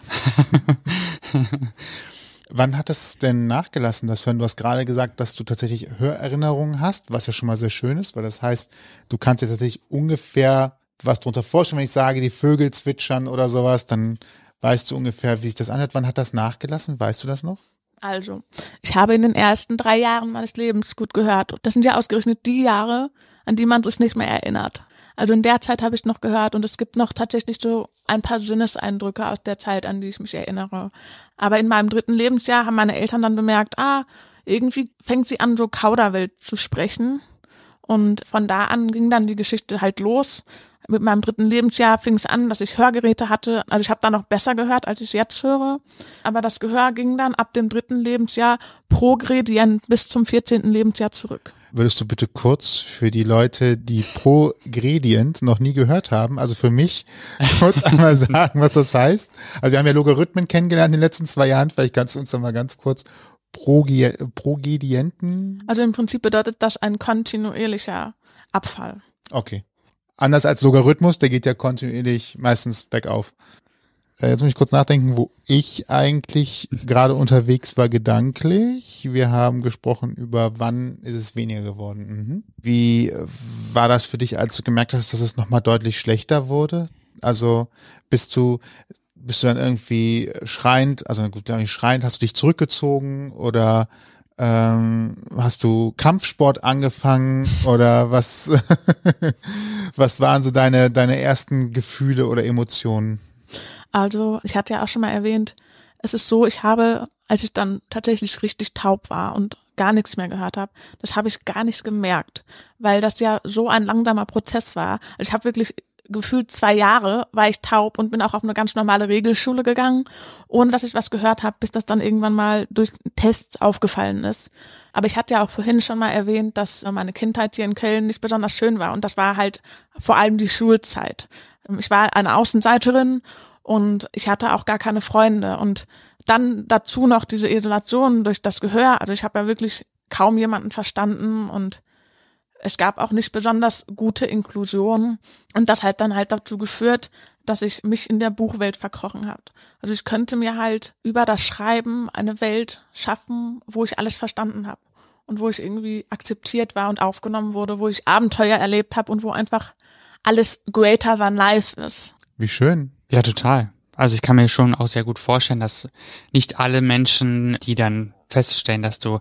Wann hat es denn nachgelassen, das Hören? Du hast gerade gesagt, dass du tatsächlich Hörerinnerungen hast, was ja schon mal sehr schön ist, weil das heißt, du kannst dir tatsächlich ungefähr was drunter vorstellen. Wenn ich sage, die Vögel zwitschern oder sowas, dann weißt du ungefähr, wie sich das anhört. Wann hat das nachgelassen? Weißt du das noch? Also, ich habe in den ersten drei Jahren meines Lebens gut gehört. Das sind ja ausgerechnet die Jahre, an die man sich nicht mehr erinnert. Also in der Zeit habe ich noch gehört und es gibt noch tatsächlich so ein paar Sinneseindrücke aus der Zeit, an die ich mich erinnere. Aber in meinem dritten Lebensjahr haben meine Eltern dann bemerkt, ah, irgendwie fängt sie an, so Kauderwelt zu sprechen. Und von da an ging dann die Geschichte halt los mit meinem dritten Lebensjahr fing es an, dass ich Hörgeräte hatte. Also ich habe da noch besser gehört, als ich jetzt höre. Aber das Gehör ging dann ab dem dritten Lebensjahr pro Gradient bis zum vierzehnten Lebensjahr zurück. Würdest du bitte kurz für die Leute, die pro Gradient noch nie gehört haben, also für mich, <laughs> kurz einmal sagen, was das heißt? Also wir haben ja Logarithmen kennengelernt in den letzten zwei Jahren. Vielleicht kannst du uns da mal ganz kurz Progedienten? Also im Prinzip bedeutet das ein kontinuierlicher Abfall. Okay. Anders als Logarithmus, der geht ja kontinuierlich meistens bergauf. Äh, jetzt muss ich kurz nachdenken, wo ich eigentlich gerade unterwegs war gedanklich. Wir haben gesprochen über, wann ist es weniger geworden. Mhm. Wie äh, war das für dich, als du gemerkt hast, dass es nochmal deutlich schlechter wurde? Also bist du bist du dann irgendwie schreiend, also gut, dann schreiend, hast du dich zurückgezogen oder ähm, hast du Kampfsport angefangen oder was, <laughs> was waren so deine, deine ersten Gefühle oder Emotionen? Also, ich hatte ja auch schon mal erwähnt, es ist so, ich habe, als ich dann tatsächlich richtig taub war und gar nichts mehr gehört habe, das habe ich gar nicht gemerkt, weil das ja so ein langsamer Prozess war. Also ich habe wirklich gefühlt zwei Jahre war ich taub und bin auch auf eine ganz normale Regelschule gegangen, ohne dass ich was gehört habe, bis das dann irgendwann mal durch Tests aufgefallen ist. Aber ich hatte ja auch vorhin schon mal erwähnt, dass äh, meine Kindheit hier in Köln nicht besonders schön war und das war halt vor allem die Schulzeit. Ähm, ich war eine Außenseiterin und ich hatte auch gar keine Freunde und dann dazu noch diese Isolation durch das Gehör. Also ich habe ja wirklich kaum jemanden verstanden und es gab auch nicht besonders gute Inklusion und das hat dann halt dazu geführt, dass ich mich in der Buchwelt verkrochen habe. Also ich könnte mir halt über das Schreiben eine Welt schaffen, wo ich alles verstanden habe und wo ich irgendwie akzeptiert war und aufgenommen wurde, wo ich Abenteuer erlebt habe und wo einfach alles greater than life ist. Wie schön. Ja, total. Also ich kann mir schon auch sehr gut vorstellen, dass nicht alle Menschen, die dann feststellen, dass du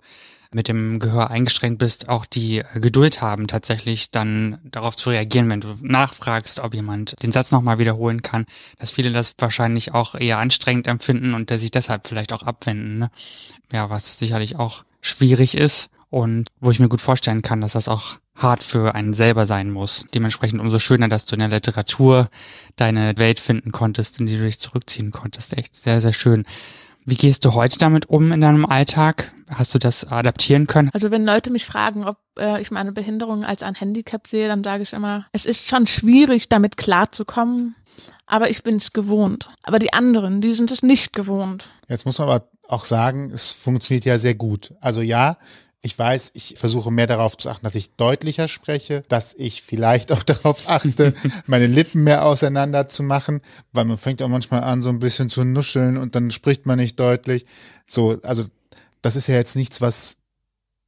mit dem Gehör eingeschränkt bist, auch die Geduld haben, tatsächlich dann darauf zu reagieren, wenn du nachfragst, ob jemand den Satz nochmal wiederholen kann, dass viele das wahrscheinlich auch eher anstrengend empfinden und der sich deshalb vielleicht auch abwenden. Ne? Ja, was sicherlich auch schwierig ist und wo ich mir gut vorstellen kann, dass das auch hart für einen selber sein muss. Dementsprechend umso schöner, dass du in der Literatur deine Welt finden konntest, in die du dich zurückziehen konntest. Echt sehr, sehr schön. Wie gehst du heute damit um in deinem Alltag? Hast du das adaptieren können? Also wenn Leute mich fragen, ob äh, ich meine Behinderung als ein Handicap sehe, dann sage ich immer, es ist schon schwierig, damit klarzukommen, aber ich bin es gewohnt. Aber die anderen, die sind es nicht gewohnt. Jetzt muss man aber auch sagen, es funktioniert ja sehr gut. Also ja, ich weiß, ich versuche mehr darauf zu achten, dass ich deutlicher spreche, dass ich vielleicht auch <laughs> darauf achte, <laughs> meine Lippen mehr auseinander zu machen, weil man fängt auch manchmal an, so ein bisschen zu nuscheln und dann spricht man nicht deutlich. So, also das ist ja jetzt nichts, was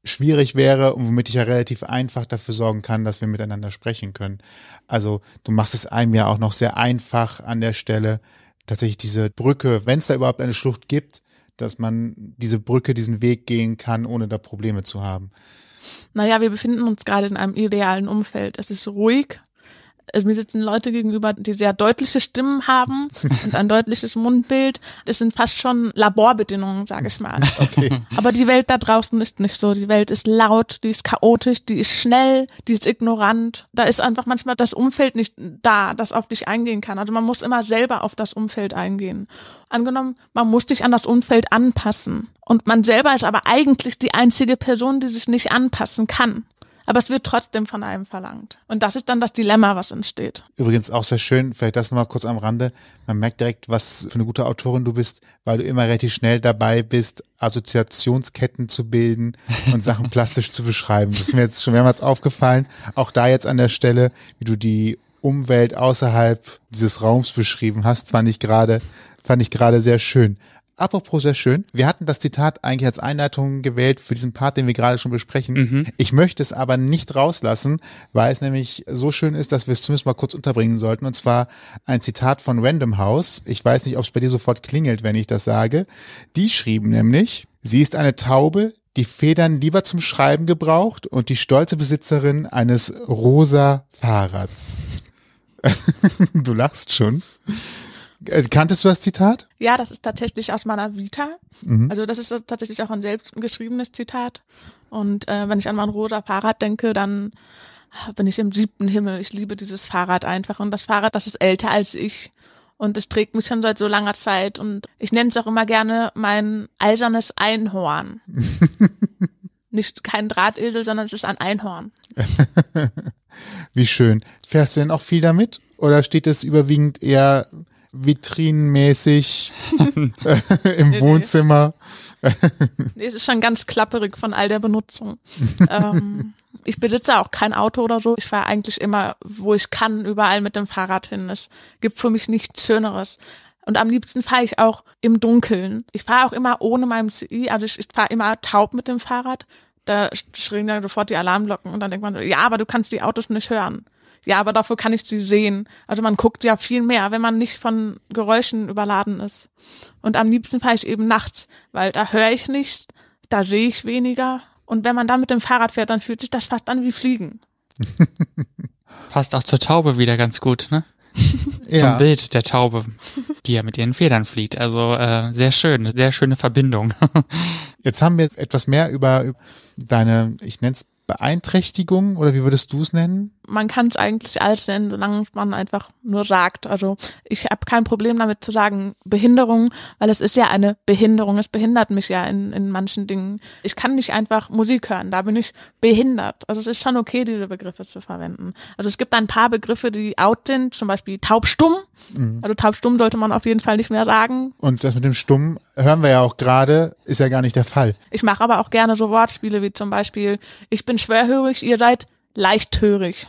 schwierig wäre und womit ich ja relativ einfach dafür sorgen kann, dass wir miteinander sprechen können. Also du machst es einem ja auch noch sehr einfach an der Stelle, tatsächlich diese Brücke, wenn es da überhaupt eine Schlucht gibt, dass man diese Brücke, diesen Weg gehen kann, ohne da Probleme zu haben? Naja, wir befinden uns gerade in einem idealen Umfeld. Es ist ruhig, also mir sitzen Leute gegenüber, die sehr deutliche Stimmen haben und ein deutliches Mundbild. Das sind fast schon Laborbedingungen, sage ich mal. Okay. Aber die Welt da draußen ist nicht so. Die Welt ist laut, die ist chaotisch, die ist schnell, die ist ignorant. Da ist einfach manchmal das Umfeld nicht da, das auf dich eingehen kann. Also man muss immer selber auf das Umfeld eingehen. Angenommen, man muss dich an das Umfeld anpassen. Und man selber ist aber eigentlich die einzige Person, die sich nicht anpassen kann aber es wird trotzdem von einem verlangt. Und das ist dann das Dilemma, was entsteht. Übrigens auch sehr schön, vielleicht das nochmal kurz am Rande. Man merkt direkt, was für eine gute Autorin du bist, weil du immer relativ schnell dabei bist, Assoziationsketten zu bilden und Sachen <laughs> plastisch zu beschreiben. Das ist mir jetzt schon mehrmals aufgefallen. Auch da jetzt an der Stelle, wie du die Umwelt außerhalb dieses Raums beschrieben hast, fand ich gerade, fand ich gerade sehr schön. Apropos sehr schön. Wir hatten das Zitat eigentlich als Einleitung gewählt für diesen Part, den wir gerade schon besprechen. Mhm. Ich möchte es aber nicht rauslassen, weil es nämlich so schön ist, dass wir es zumindest mal kurz unterbringen sollten. Und zwar ein Zitat von Random House. Ich weiß nicht, ob es bei dir sofort klingelt, wenn ich das sage. Die schrieben nämlich, sie ist eine Taube, die Federn lieber zum Schreiben gebraucht und die stolze Besitzerin eines rosa Fahrrads. <laughs> du lachst schon. Äh, kanntest du das Zitat? Ja, das ist tatsächlich aus meiner Vita. Mhm. Also das ist tatsächlich auch ein selbstgeschriebenes Zitat. Und äh, wenn ich an mein rosa Fahrrad denke, dann ah, bin ich im siebten Himmel. Ich liebe dieses Fahrrad einfach. Und das Fahrrad, das ist älter als ich. Und es trägt mich schon seit so langer Zeit. Und ich nenne es auch immer gerne mein eisernes Einhorn. <laughs> Nicht kein Drahtesel, sondern es ist ein Einhorn. Wie schön. Fährst du denn auch viel damit? Oder steht es überwiegend eher vitrinenmäßig <laughs> äh, im nee, Wohnzimmer. nee, es ist schon ganz klapperig von all der Benutzung. ähm, ich besitze auch kein Auto oder so. Ich fahre eigentlich immer, wo ich kann, überall mit dem Fahrrad hin. Es gibt für mich nichts Schöneres. Und am liebsten fahre ich auch im Dunkeln. Ich fahre auch immer ohne meinem CI, also ich, ich fahre immer taub mit dem Fahrrad. Da schrien dann sofort die Alarmglocken und dann denkt man, ja, aber du kannst die Autos nicht hören. Ja, aber dafür kann ich sie sehen. Also man guckt ja viel mehr, wenn man nicht von Geräuschen überladen ist. Und am liebsten fahre ich eben nachts, weil da höre ich nicht, da sehe ich weniger. Und wenn man dann mit dem Fahrrad fährt, dann fühlt sich das fast an wie Fliegen. <laughs> Passt auch zur Taube wieder ganz gut, ne? ja. Zum Bild der Taube, die ja mit ihren Federn fliegt. Also äh, sehr schön, sehr schöne Verbindung. <laughs> Jetzt haben wir etwas mehr über deine, ich nenne es Beeinträchtigung oder wie würdest du es nennen? man kann es eigentlich alles nennen, solange man einfach nur sagt. Also ich habe kein Problem damit zu sagen Behinderung, weil es ist ja eine Behinderung. Es behindert mich ja in, in manchen Dingen. Ich kann nicht einfach Musik hören, da bin ich behindert. Also es ist schon okay, diese Begriffe zu verwenden. Also es gibt ein paar Begriffe, die out sind, zum Beispiel taubstumm. Mhm. Also taubstumm sollte man auf jeden Fall nicht mehr sagen. Und das mit dem Stumm hören wir ja auch gerade, ist ja gar nicht der Fall. Ich mache aber auch gerne so Wortspiele wie zum Beispiel, ich bin schwerhörig, ihr seid leicht törig.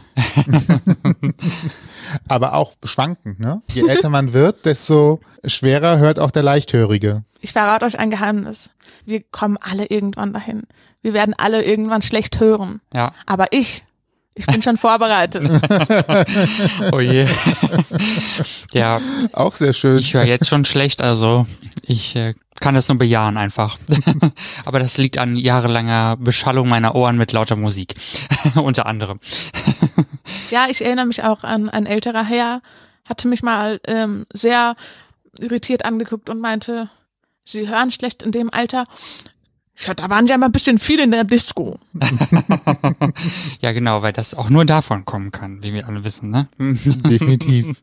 <laughs> Aber auch schwankend, ne? Je älter man wird, desto schwerer hört auch der Leichthörige. Ich verrate euch ein Geheimnis. Wir kommen alle irgendwann dahin. Wir werden alle irgendwann schlecht hören. Ja. Aber ich, ich bin schon vorbereitet. <laughs> oh je. ja. Auch sehr schön. Ich höre jetzt schon schlecht, also ich äh, kann das nur bejahen einfach. <laughs> Aber das liegt an jahrelanger Beschallung meiner Ohren mit lauter Musik, <laughs> unter anderem. <laughs> ja, ich erinnere mich auch an ein älterer Herr, hatte mich mal ähm, sehr irritiert angeguckt und meinte, Sie hören schlecht in dem Alter. Ja, da waren ja mal ein bisschen viel in der Disco. ja, genau, weil das auch nur davon kommen kann, wie wir alle wissen, ne? Definitiv.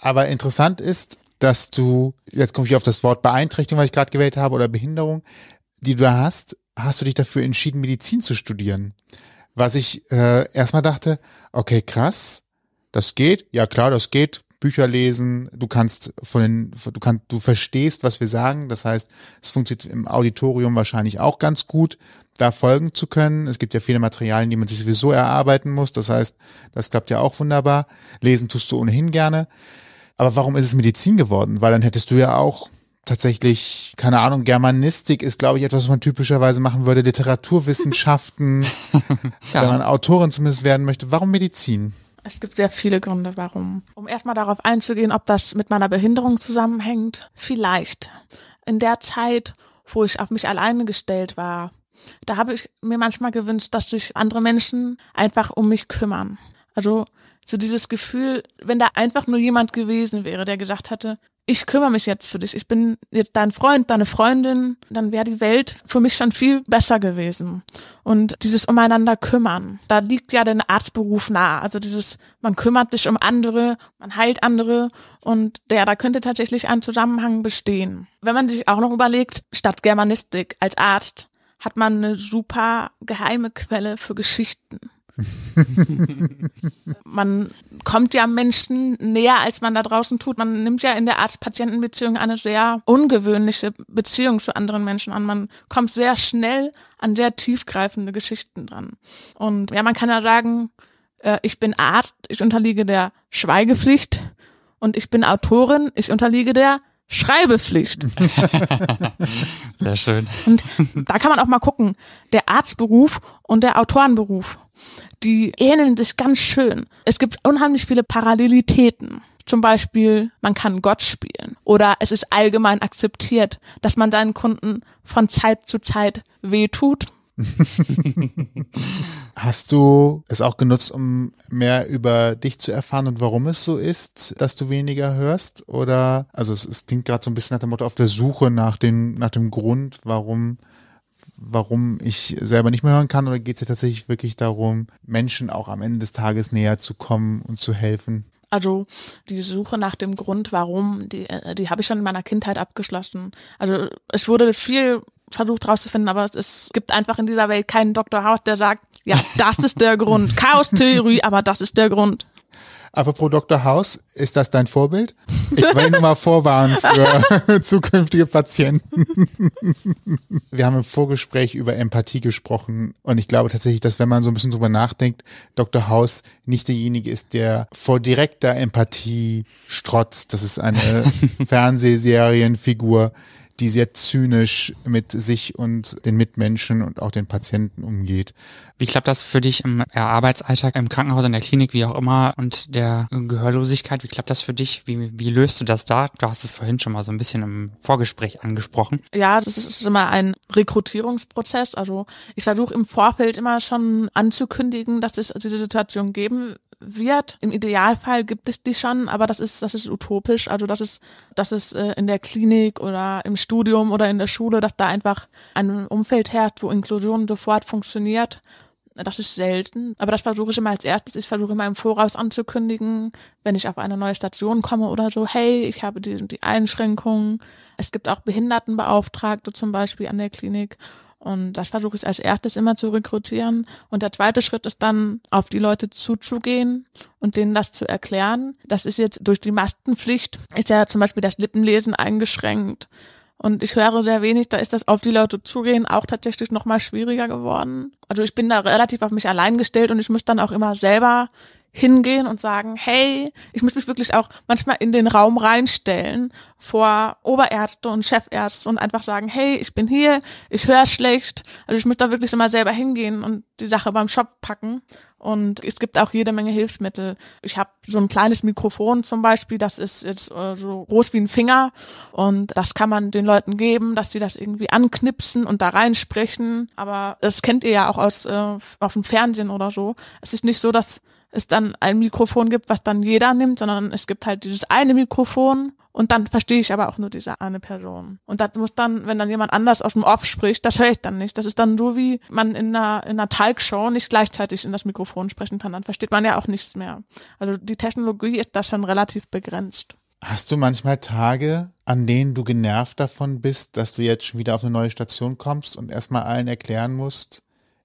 Aber interessant ist, dass du, jetzt komme ich auf das Wort Beeinträchtigung, was ich gerade gewählt habe, oder Behinderung, die du hast, hast du dich dafür entschieden, Medizin zu studieren. Was ich äh, erstmal dachte, okay, krass, das geht, ja klar, das geht, Bücher lesen, du kannst von den, du kannst, du verstehst, was wir sagen. Das heißt, es funktioniert im Auditorium wahrscheinlich auch ganz gut, da folgen zu können. Es gibt ja viele Materialien, die man sich sowieso erarbeiten muss. Das heißt, das klappt ja auch wunderbar. Lesen tust du ohnehin gerne. Aber warum ist es Medizin geworden? Weil dann hättest du ja auch tatsächlich, keine Ahnung, Germanistik ist, glaube ich, etwas, was man typischerweise machen würde, Literaturwissenschaften, <laughs> ja. wenn man Autorin zumindest werden möchte. Warum Medizin? Es gibt sehr viele Gründe, warum. Um erstmal darauf einzugehen, ob das mit meiner Behinderung zusammenhängt. Vielleicht. In der Zeit, wo ich auf mich alleine gestellt war, da habe ich mir manchmal gewünscht, dass sich andere Menschen einfach um mich kümmern. Also so dieses Gefühl, wenn da einfach nur jemand gewesen wäre, der gesagt hatte, ich kümmere mich jetzt für dich, ich bin jetzt dein Freund, deine Freundin, dann wäre die Welt für mich schon viel besser gewesen. Und dieses umeinander kümmern, da liegt ja den Arztberuf nah. Also dieses, man kümmert sich um andere, man heilt andere und ja, da könnte tatsächlich ein Zusammenhang bestehen. Wenn man sich auch noch überlegt, statt Germanistik als Arzt hat man eine super geheime Quelle für Geschichten. <laughs> man kommt ja Menschen näher, als man da draußen tut. Man nimmt ja in der Arzt-Patienten-Beziehung eine sehr ungewöhnliche Beziehung zu anderen Menschen an. Man kommt sehr schnell an sehr tiefgreifende Geschichten dran. Und ja, man kann ja sagen, äh, ich bin Arzt, ich unterliege der Schweigepflicht und ich bin Autorin, ich unterliege der Schreibepflicht. <laughs> Sehr schön. Und da kann man auch mal gucken, der Arztberuf und der Autorenberuf, die ähneln sich ganz schön. Es gibt unheimlich viele Parallelitäten. Zum Beispiel, man kann Gott spielen oder es ist allgemein akzeptiert, dass man seinen Kunden von Zeit zu Zeit wehtut <laughs> Hast du es auch genutzt, um mehr über dich zu erfahren und warum es so ist, dass du weniger hörst? Oder, also es, es klingt gerade so ein bisschen nach dem Motto auf der Suche nach, den, nach dem Grund, warum warum ich selber nicht mehr hören kann oder geht es dir tatsächlich wirklich darum, Menschen auch am Ende des Tages näher zu kommen und zu helfen? Also die Suche nach dem Grund, warum, die, äh, die habe ich schon in meiner Kindheit abgeschlossen. Also es wurde viel versucht rauszufinden, aber es gibt einfach in dieser Welt keinen Dr. House, der sagt, ja, das ist der Grund. <laughs> Chaos-Theorie, aber das ist der Grund. Apropos Dr. House, ist das dein Vorbild? Ich will nur mal vorwarnen für <laughs> zukünftige Patienten. Wir haben im Vorgespräch über Empathie gesprochen und ich glaube tatsächlich, dass wenn man so ein bisschen drüber nachdenkt, Dr. House nicht derjenige ist, der vor direkter Empathie strotzt. Das ist eine <laughs> Fernsehserienfigur, die sehr zynisch mit sich und den Mitmenschen und auch den Patienten umgeht. Wie klappt das für dich im Arbeitsalltag, im Krankenhaus, in der Klinik, wie auch immer, und der Gehörlosigkeit? Wie klappt das für dich? Wie, wie löst du das da? Du hast es vorhin schon mal so ein bisschen im Vorgespräch angesprochen. Ja, das ist immer ein Rekrutierungsprozess. Also ich versuche im Vorfeld immer schon anzukündigen, dass es diese Situation geben wird. Im Idealfall gibt es die schon, aber das ist, das ist utopisch. Also das ist, das ist äh, in der Klinik oder im Studium oder in der Schule, dass da einfach ein Umfeld herrscht, wo Inklusion sofort funktioniert. Das ist selten, aber das versuche ich immer als erstes. Ich versuche immer im Voraus anzukündigen, wenn ich auf eine neue Station komme oder so, hey, ich habe die, die Einschränkungen. Es gibt auch Behindertenbeauftragte zum Beispiel an der Klinik und das versuche ich als erstes immer zu rekrutieren. Und der zweite Schritt ist dann, auf die Leute zuzugehen und denen das zu erklären. Das ist jetzt durch die Maskenpflicht, ist ja zum Beispiel das Lippenlesen eingeschränkt. Und ich höre sehr wenig, da ist das auf die Leute zugehen auch tatsächlich nochmal schwieriger geworden. Also ich bin da relativ auf mich allein gestellt und ich muss dann auch immer selber hingehen und sagen, hey, ich muss mich wirklich auch manchmal in den Raum reinstellen vor Oberärzte und Chefärzte und einfach sagen, hey, ich bin hier, ich höre schlecht. Also ich muss da wirklich immer selber hingehen und die Sache beim Shop packen. Und es gibt auch jede Menge Hilfsmittel. Ich habe so ein kleines Mikrofon zum Beispiel, das ist jetzt äh, so groß wie ein Finger und das kann man den Leuten geben, dass sie das irgendwie anknipsen und da reinsprechen. Aber das kennt ihr ja auch aus äh, auf dem Fernsehen oder so. Es ist nicht so, dass es dann ein Mikrofon gibt, was dann jeder nimmt, sondern es gibt halt dieses eine Mikrofon und dann verstehe ich aber auch nur diese eine Person. Und das muss dann, wenn dann jemand anders aus dem Off spricht, das höre ich dann nicht. Das ist dann so, wie man in einer, in einer Talkshow nicht gleichzeitig in das Mikrofon sprechen kann. Dann versteht man ja auch nichts mehr. Also die Technologie ist da schon relativ begrenzt. Hast du manchmal Tage, an denen du genervt davon bist, dass du jetzt schon wieder auf eine neue Station kommst und erstmal allen erklären musst,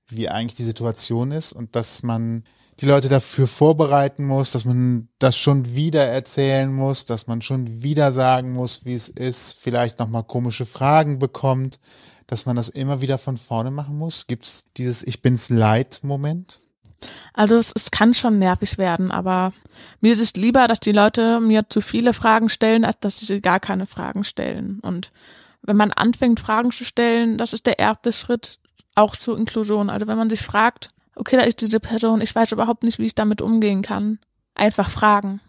wie eigentlich die Situation ist und dass man die Leute dafür vorbereiten muss, dass man das schon wieder erzählen muss, dass man schon wieder sagen muss, wie es ist, vielleicht nochmal komische Fragen bekommt, dass man das immer wieder von vorne machen muss? Gibt es dieses Ich bin's Leid-Moment? Also es, es, kann schon nervig werden, aber mir ist es lieber, dass die Leute mir zu viele Fragen stellen, als dass sie gar keine Fragen stellen. Und wenn man anfängt, Fragen zu stellen, das ist der erste Schritt auch zur Inklusion. Also wenn man sich fragt, okay, da ist diese Person, ich weiß überhaupt nicht, wie ich damit umgehen kann. Einfach fragen.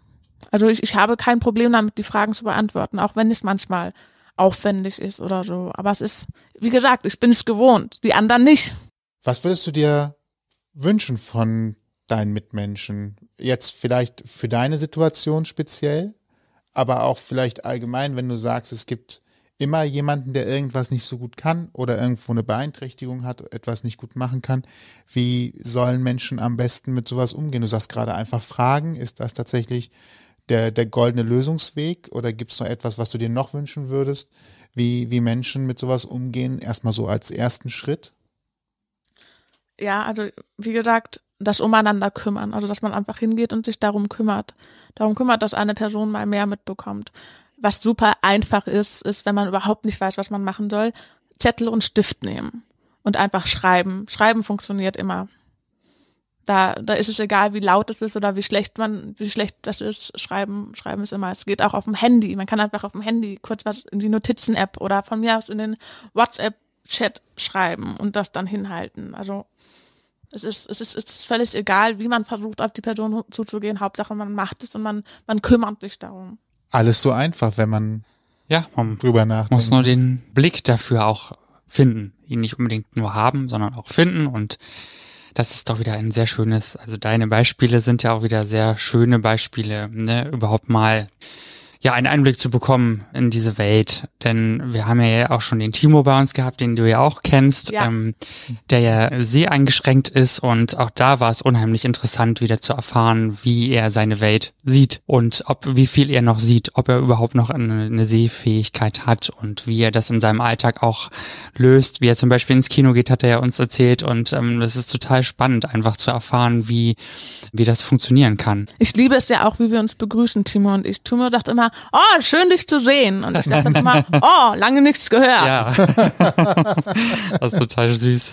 Also ich, ich habe kein Problem damit, die Fragen zu beantworten, auch wenn es manchmal aufwendig ist oder so. Aber es ist, wie gesagt, ich bin es gewohnt, die anderen nicht. Was würdest du dir wünschen von deinen Mitmenschen? Jetzt vielleicht für deine Situation speziell, aber auch vielleicht allgemein, wenn du sagst, es gibt immer jemanden, der irgendwas nicht so gut kann oder irgendwo eine Beeinträchtigung hat, etwas nicht gut machen kann. Wie sollen Menschen am besten mit sowas umgehen? Du sagst gerade einfach fragen. Ist das tatsächlich der, der goldene Lösungsweg oder gibt es noch etwas, was du dir noch wünschen würdest, wie, wie Menschen mit sowas umgehen? Erstmal so als ersten Schritt? Ja, also wie gesagt, das Umeinander kümmern. Also, dass man einfach hingeht und sich darum kümmert. Darum kümmert, dass eine Person mal mehr mitbekommt was super einfach ist, ist, wenn man überhaupt nicht weiß, was man machen soll, Zettel und Stift nehmen und einfach schreiben. Schreiben funktioniert immer. Da, da ist es egal, wie laut es ist oder wie schlecht man, wie schlecht das ist. Schreiben, schreiben ist immer. Es geht auch auf dem Handy. Man kann einfach auf dem Handy kurz was in die Notizen-App oder von mir aus in den WhatsApp-Chat schreiben und das dann hinhalten. Also es ist, es ist, es ist völlig egal, wie man versucht, auf die Person zuzugehen. Hauptsache man macht es und man, man kümmert sich darum alles so einfach, wenn man ja, man drüber nachdenkt. Muss nur den Blick dafür auch finden, ihn nicht unbedingt nur haben, sondern auch finden und das ist doch wieder ein sehr schönes, also deine Beispiele sind ja auch wieder sehr schöne Beispiele, ne, überhaupt mal ja, einen Einblick zu bekommen in diese Welt. Denn wir haben ja auch schon den Timo bei uns gehabt, den du ja auch kennst, ja. Ähm, der ja sehr eingeschränkt ist. Und auch da war es unheimlich interessant, wieder zu erfahren, wie er seine Welt sieht und ob, wie viel er noch sieht, ob er überhaupt noch eine, eine Sehfähigkeit hat und wie er das in seinem Alltag auch löst. Wie er zum Beispiel ins Kino geht, hat er ja uns erzählt. Und ähm, das ist total spannend, einfach zu erfahren, wie, wie das funktionieren kann. Ich liebe es ja auch, wie wir uns begrüßen, Timo und ich. tue Timo sagt immer, oh, schön dich zu sehen. Und ich dachte immer, <laughs> oh, lange nichts gehört. Ja. <laughs> das ist total süß.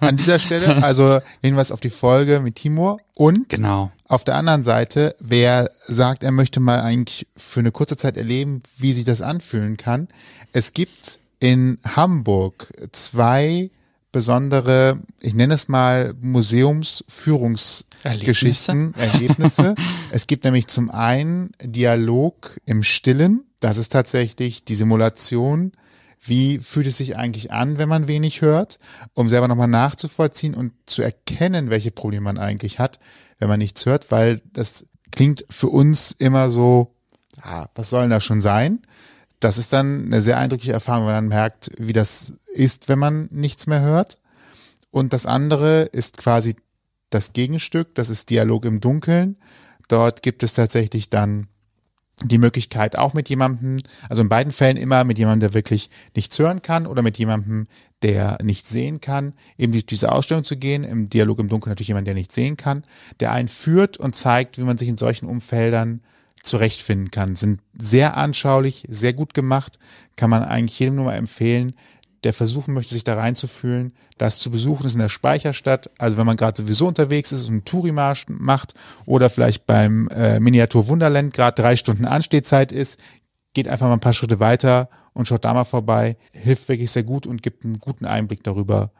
An dieser Stelle, also Hinweis auf die Folge mit Timur und genau. auf der anderen Seite, wer sagt, er möchte mal eigentlich für eine kurze Zeit erleben, wie sich das anfühlen kann. Es gibt in Hamburg zwei besondere, ich nenne es mal Museumsführungsgeschichten, Erlebnisse. Erlebnisse. es gibt nämlich zum einen Dialog im Stillen. Das ist tatsächlich die Simulation wie fühlt es sich eigentlich an, wenn man wenig hört, um selber nochmal nachzuvollziehen und zu erkennen, welche Probleme man eigentlich hat, wenn man nichts hört, weil das klingt für uns immer so, ah, was soll denn da schon sein? das ist dann eine sehr eindrückliche Erfahrung, wenn man merkt, wie das ist, wenn man nichts mehr hört. Und das andere ist quasi das Gegenstück, das ist Dialog im Dunkeln. Dort gibt es tatsächlich dann die Möglichkeit, auch mit jemandem, also in beiden Fällen immer mit jemandem, der wirklich nichts hören kann oder mit jemandem, der nichts sehen kann, eben durch diese Ausstellung zu gehen, im Dialog im Dunkeln natürlich jemand, der nichts sehen kann, der einen führt und zeigt, wie man sich in solchen Umfeldern zurechtfinden kann. Sind sehr anschaulich, sehr gut gemacht, kann man eigentlich jedem nur mal empfehlen, der versuchen möchte, sich da reinzufühlen. Das zu besuchen ist in der Speicherstadt. Also wenn man gerade sowieso unterwegs ist und einen Tourimarsch macht oder vielleicht beim äh, Miniatur Wunderland gerade drei Stunden Anstehzeit ist, geht einfach mal ein paar Schritte weiter und schaut da mal vorbei. Hilft wirklich sehr gut und gibt einen guten Einblick darüber,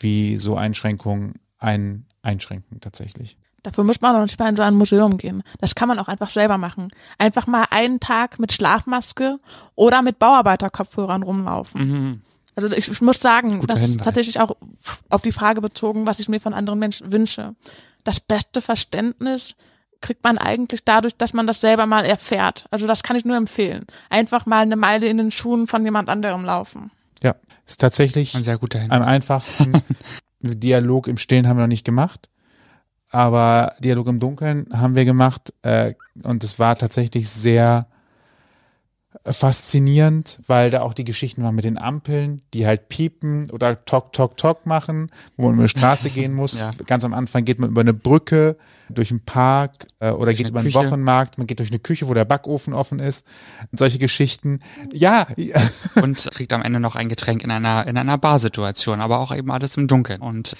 wie so Einschränkungen einen einschränken tatsächlich. Dafür muss man auch nicht mal in so ein Museum gehen. Das kann man auch einfach selber machen. Einfach mal einen Tag mit Schlafmaske oder mit Bauarbeiterkopfhörern rumlaufen. Mhm. Also ich, ich, muss sagen, Guter das Hinweis. ist tatsächlich auch auf die Frage bezogen, was ich mir von anderen Menschen wünsche. Das beste Verständnis kriegt man eigentlich dadurch, dass man das selber mal erfährt. Also das kann ich nur empfehlen. Einfach mal eine Meile in den Schuhen von jemand anderem laufen. Ja, ist tatsächlich Ein sehr guter am einfachsten. <laughs> Dialog im Stillen haben wir noch nicht gemacht aber Dialog im Dunkeln haben wir gemacht äh, und es war tatsächlich sehr äh, faszinierend, weil da auch die Geschichten waren mit den Ampeln, die halt piepen oder tok tok tok machen, wo man über die Straße <laughs> gehen muss. Ja. Ganz am Anfang geht man über eine Brücke, durch einen Park äh, oder durch geht über einen Küche. Wochenmarkt, man geht durch eine Küche, wo der Backofen offen ist. Und solche Geschichten. Ja. <laughs> und kriegt am Ende noch ein Getränk in einer in einer Barsituation, aber auch eben alles im Dunkeln und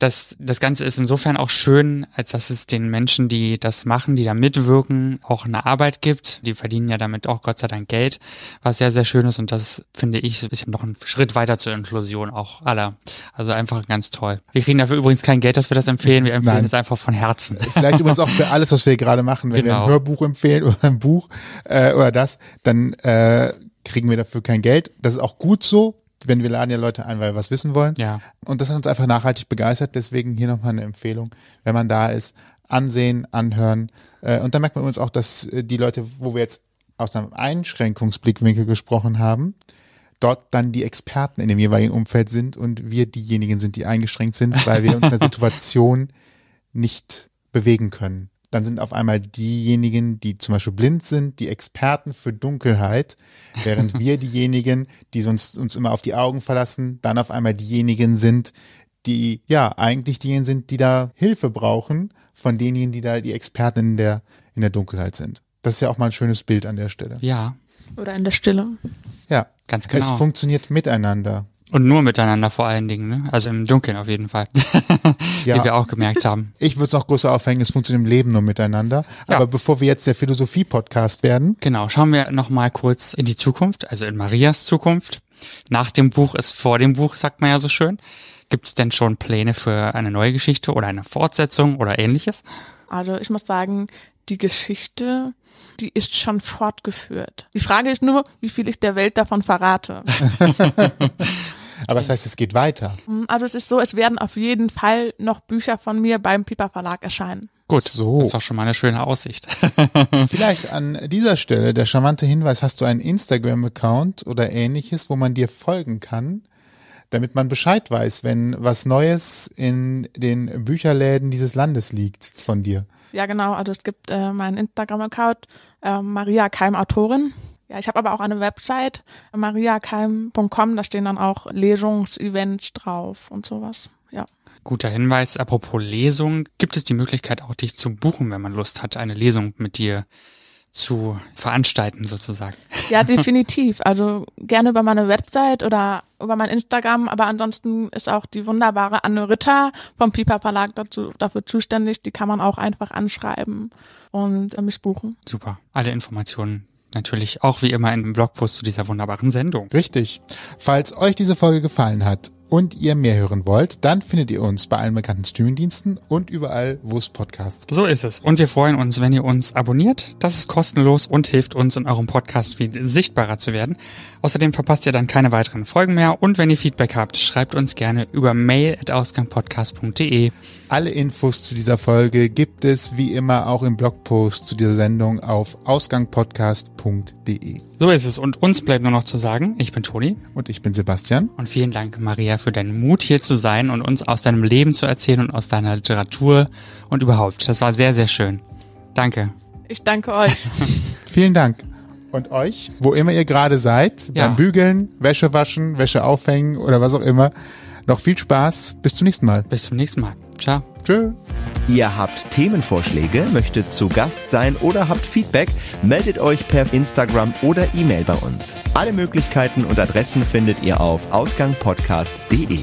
das, das Ganze ist insofern auch schön, als dass es den Menschen, die das machen, die da mitwirken, auch eine Arbeit gibt. Die verdienen ja damit auch Gott sei Dank Geld, was sehr, sehr schön ist. Und das finde ich so ein bisschen noch ein Schritt weiter zur Inklusion auch aller. Also einfach ganz toll. Wir kriegen dafür übrigens kein Geld, dass wir das empfehlen. Wir empfehlen Nein. es einfach von Herzen. Vielleicht übrigens auch für alles, was wir gerade machen. Wenn genau. wir ein genau. Hörbuch empfehlen oder ein Buch äh, oder das, dann äh, kriegen wir dafür kein Geld. Das ist auch gut so, wenn wir laden ja Leute ein, weil wir was wissen wollen. Ja. Und das hat uns einfach nachhaltig begeistert. Deswegen hier nochmal eine Empfehlung, wenn man da ist, ansehen, anhören. Äh, und da merkt man uns auch, dass äh, die Leute, wo wir jetzt aus einem Einschränkungsblickwinkel gesprochen haben, dort dann die Experten in dem jeweiligen Umfeld sind und wir diejenigen sind, die eingeschränkt sind, weil wir uns in der <laughs> Situation nicht bewegen können dann sind auf einmal diejenigen, die zum Beispiel blind sind, die Experten für Dunkelheit, während wir diejenigen, die sonst uns immer auf die Augen verlassen, dann auf einmal diejenigen sind, die ja eigentlich diejenigen sind, die da Hilfe brauchen, von denjenigen, die da die Experten in der, in der Dunkelheit sind. Das ist ja auch mal ein schönes Bild an der Stelle. Ja. Oder an der Stelle. Ja. Ganz genau. Es funktioniert miteinander. Und nur miteinander vor allen Dingen, ne? Also im Dunkeln auf jeden Fall. <laughs> ja. Wie wir auch gemerkt haben. <laughs> Ich würde es noch größer aufhängen, es funktioniert im Leben nur miteinander. Ja. Aber bevor wir jetzt der Philosophie-Podcast werden. Genau, schauen wir nochmal kurz in die Zukunft, also in Marias Zukunft. Nach dem Buch ist vor dem Buch, sagt man ja so schön. Gibt es denn schon Pläne für eine neue Geschichte oder eine Fortsetzung oder ähnliches? Also ich muss sagen, die Geschichte, die ist schon fortgeführt. Die Frage ist nur, wie viel ich der Welt davon verrate. <laughs> Aber das heißt, es geht weiter. Mm, also es ist so, es werden auf jeden Fall noch Bücher von mir beim Piper Verlag erscheinen. Gut, so. das ist auch schon mal eine schöne Aussicht. <laughs> Vielleicht an dieser Stelle der charmante Hinweis, hast du einen Instagram-Account oder ähnliches, wo man dir folgen kann, damit man Bescheid weiß, wenn was Neues in den Bücherläden dieses Landes liegt von dir. Ja, genau. Also es gibt äh, meinen Instagram-Account, äh, Maria Keim Autorin. Ja, ich habe aber auch eine Website, mariakeim.com, da stehen dann auch Lesungsevents drauf und sowas. Ja. Guter Hinweis, apropos Lesung, gibt es die Möglichkeit auch dich zu buchen, wenn man Lust hat, eine Lesung mit dir zu veranstalten sozusagen. Ja, <laughs> definitiv. Also gerne über meine Website oder über mein Instagram, aber ansonsten ist auch die wunderbare Anne Ritter vom Piper Verlag dazu, dafür zuständig. Die kann man auch einfach anschreiben und äh, mich buchen. Super. Alle Informationen Natürlich auch wie immer in einem Blogpost zu dieser wunderbaren Sendung. Richtig. Falls euch diese Folge gefallen hat, und ihr mehr hören wollt, dann findet ihr uns bei allen bekannten Streamingdiensten und überall, wo es Podcasts gibt. So ist es. Und wir freuen uns, wenn ihr uns abonniert. Das ist kostenlos und hilft uns, in eurem Podcast-Feed sichtbarer zu werden. Außerdem verpasst ihr dann keine weiteren Folgen mehr. Und wenn ihr Feedback habt, schreibt uns gerne über mail.ausgangpodcast.de. Alle Infos zu dieser Folge gibt es wie immer auch im Blogpost zu dieser Sendung auf ausgangpodcast.de. So ist es. Und uns bleibt nur noch zu sagen, ich bin Toni. Und ich bin Sebastian. Und vielen Dank, Maria, für deinen Mut, hier zu sein und uns aus deinem Leben zu erzählen und aus deiner Literatur und überhaupt. Das war sehr, sehr schön. Danke. Ich danke euch. <laughs> vielen Dank. Und euch, wo immer ihr gerade seid, ja. beim Bügeln, Wäsche waschen, Wäsche aufhängen oder was auch immer, noch viel Spaß. Bis zum nächsten Mal. Bis zum nächsten Mal. Ciao. Tschö. Ihr habt Themenvorschläge, möchtet zu Gast sein oder habt Feedback, meldet euch per Instagram oder E-Mail bei uns. Alle Möglichkeiten und Adressen findet ihr auf ausgangpodcast.de.